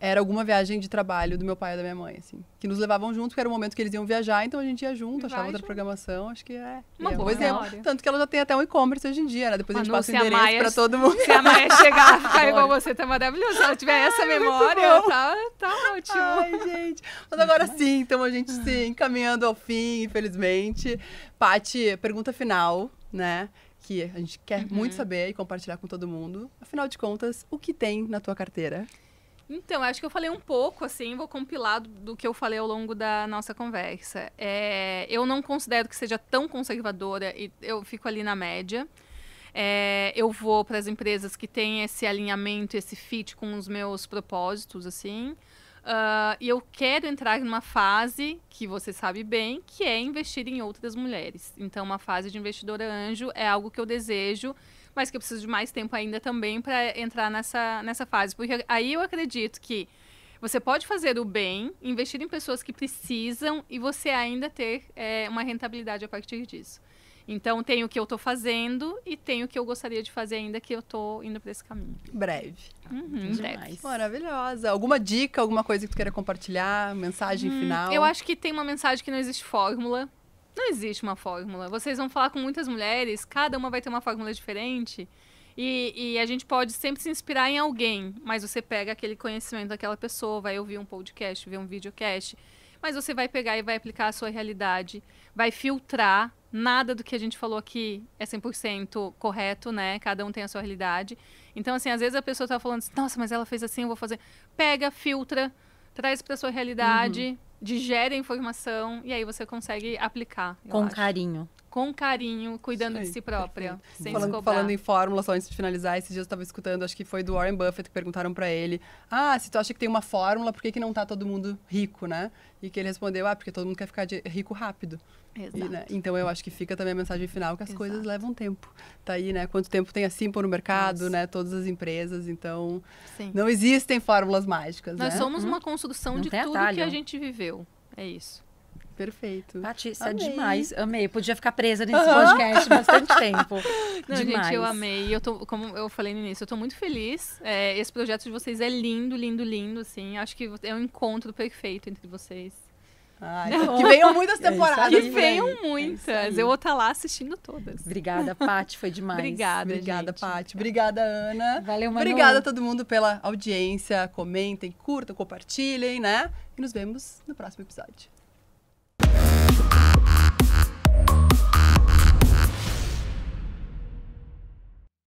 A: era alguma viagem de trabalho do meu pai e da minha mãe, assim. Que nos levavam junto, que era o momento que eles iam viajar, então a gente ia junto, Vai achava junto. outra programação, acho que é. Uma é boa Tanto que ela já tem até um e-commerce hoje em dia, né? Depois Manu, a gente passa o endereço Maia, pra todo mundo. Se a Maia chegar ficar igual você, tá maravilhoso. Se ela tiver Ai, essa memória, tá, tá ótimo. Ai, gente. Mas agora sim, então a gente se encaminhando ao fim, infelizmente. Pati, pergunta final, né? Que a gente quer uhum. muito saber e compartilhar com todo mundo. Afinal de contas, o que tem na tua carteira?
C: Então, acho que eu falei um pouco, assim, vou compilar do, que eu falei ao longo da nossa conversa. É, eu não considero que seja tão conservadora e eu fico ali na média. É, eu vou para as empresas que têm esse alinhamento, esse fit com os meus propósitos, assim. Uh, e eu quero entrar numa fase que você sabe bem, que é investir em outras mulheres. Então, uma fase de investidora anjo é algo que eu desejo mas que eu preciso de mais tempo ainda também para entrar nessa, nessa fase. Porque aí eu acredito que você pode fazer o bem, investir em pessoas que precisam e você ainda ter é, uma rentabilidade a partir disso. Então, tem o que eu estou fazendo e tem o que eu gostaria de fazer ainda que eu estou indo para esse caminho. Breve.
A: Uhum, breve. Maravilhosa. Alguma dica, alguma coisa que tu queira compartilhar? Mensagem hum, final? Eu acho
C: que tem uma mensagem que não existe fórmula. Não existe uma fórmula. Vocês vão falar com muitas mulheres, cada uma vai ter uma fórmula diferente. E, e, a gente pode sempre se inspirar em alguém, mas você pega aquele conhecimento daquela pessoa, vai ouvir um podcast, ver um videocast, mas você vai pegar e vai aplicar a sua realidade, vai filtrar. Nada do que a gente falou aqui é 100% correto, né? Cada um tem a sua realidade. Então, assim, às vezes a pessoa tá falando assim, nossa, mas ela fez assim, eu vou fazer. Pega, filtra, traz pra sua realidade, uhum digere a informação e aí você consegue aplicar. Com acho. carinho. Com carinho, cuidando de si própria. Sem falando, falando em
A: fórmula, só antes de finalizar, esses dias eu estava escutando, acho que foi do Warren Buffett que perguntaram para ele: Ah, se tu acha que tem uma fórmula, por que, que não tá todo mundo rico, né? E que ele respondeu: Ah, porque todo mundo quer ficar rico rápido. E, né, então eu acho que fica também a mensagem final que as Exato. coisas levam tempo. Tá aí, né? Quanto tempo tem assim por no mercado, Nossa. né? Todas as empresas, então Sim. não existem fórmulas mágicas, Nós né? somos hum. uma construção não de tudo atalho. que a
B: gente viveu. É isso. Perfeito. Pati, isso amei. é demais. Amei. Eu podia ficar presa nesse uhum. podcast bastante tempo. Não, demais. gente, eu
C: amei. Eu tô, como eu falei no início, eu tô muito feliz. É, esse projeto de vocês é lindo, lindo, lindo, assim. Acho que é um encontro perfeito entre vocês. Ai, que venham muitas é temporadas. É que venham
A: muitas. É eu vou estar tá lá assistindo todas. Obrigada, Pati Foi demais. Obrigada, Obrigada, Obrigada, Ana. Valeu, Manu. Obrigada a todo mundo pela audiência. Comentem, curtam, compartilhem, né? E nos vemos no próximo episódio.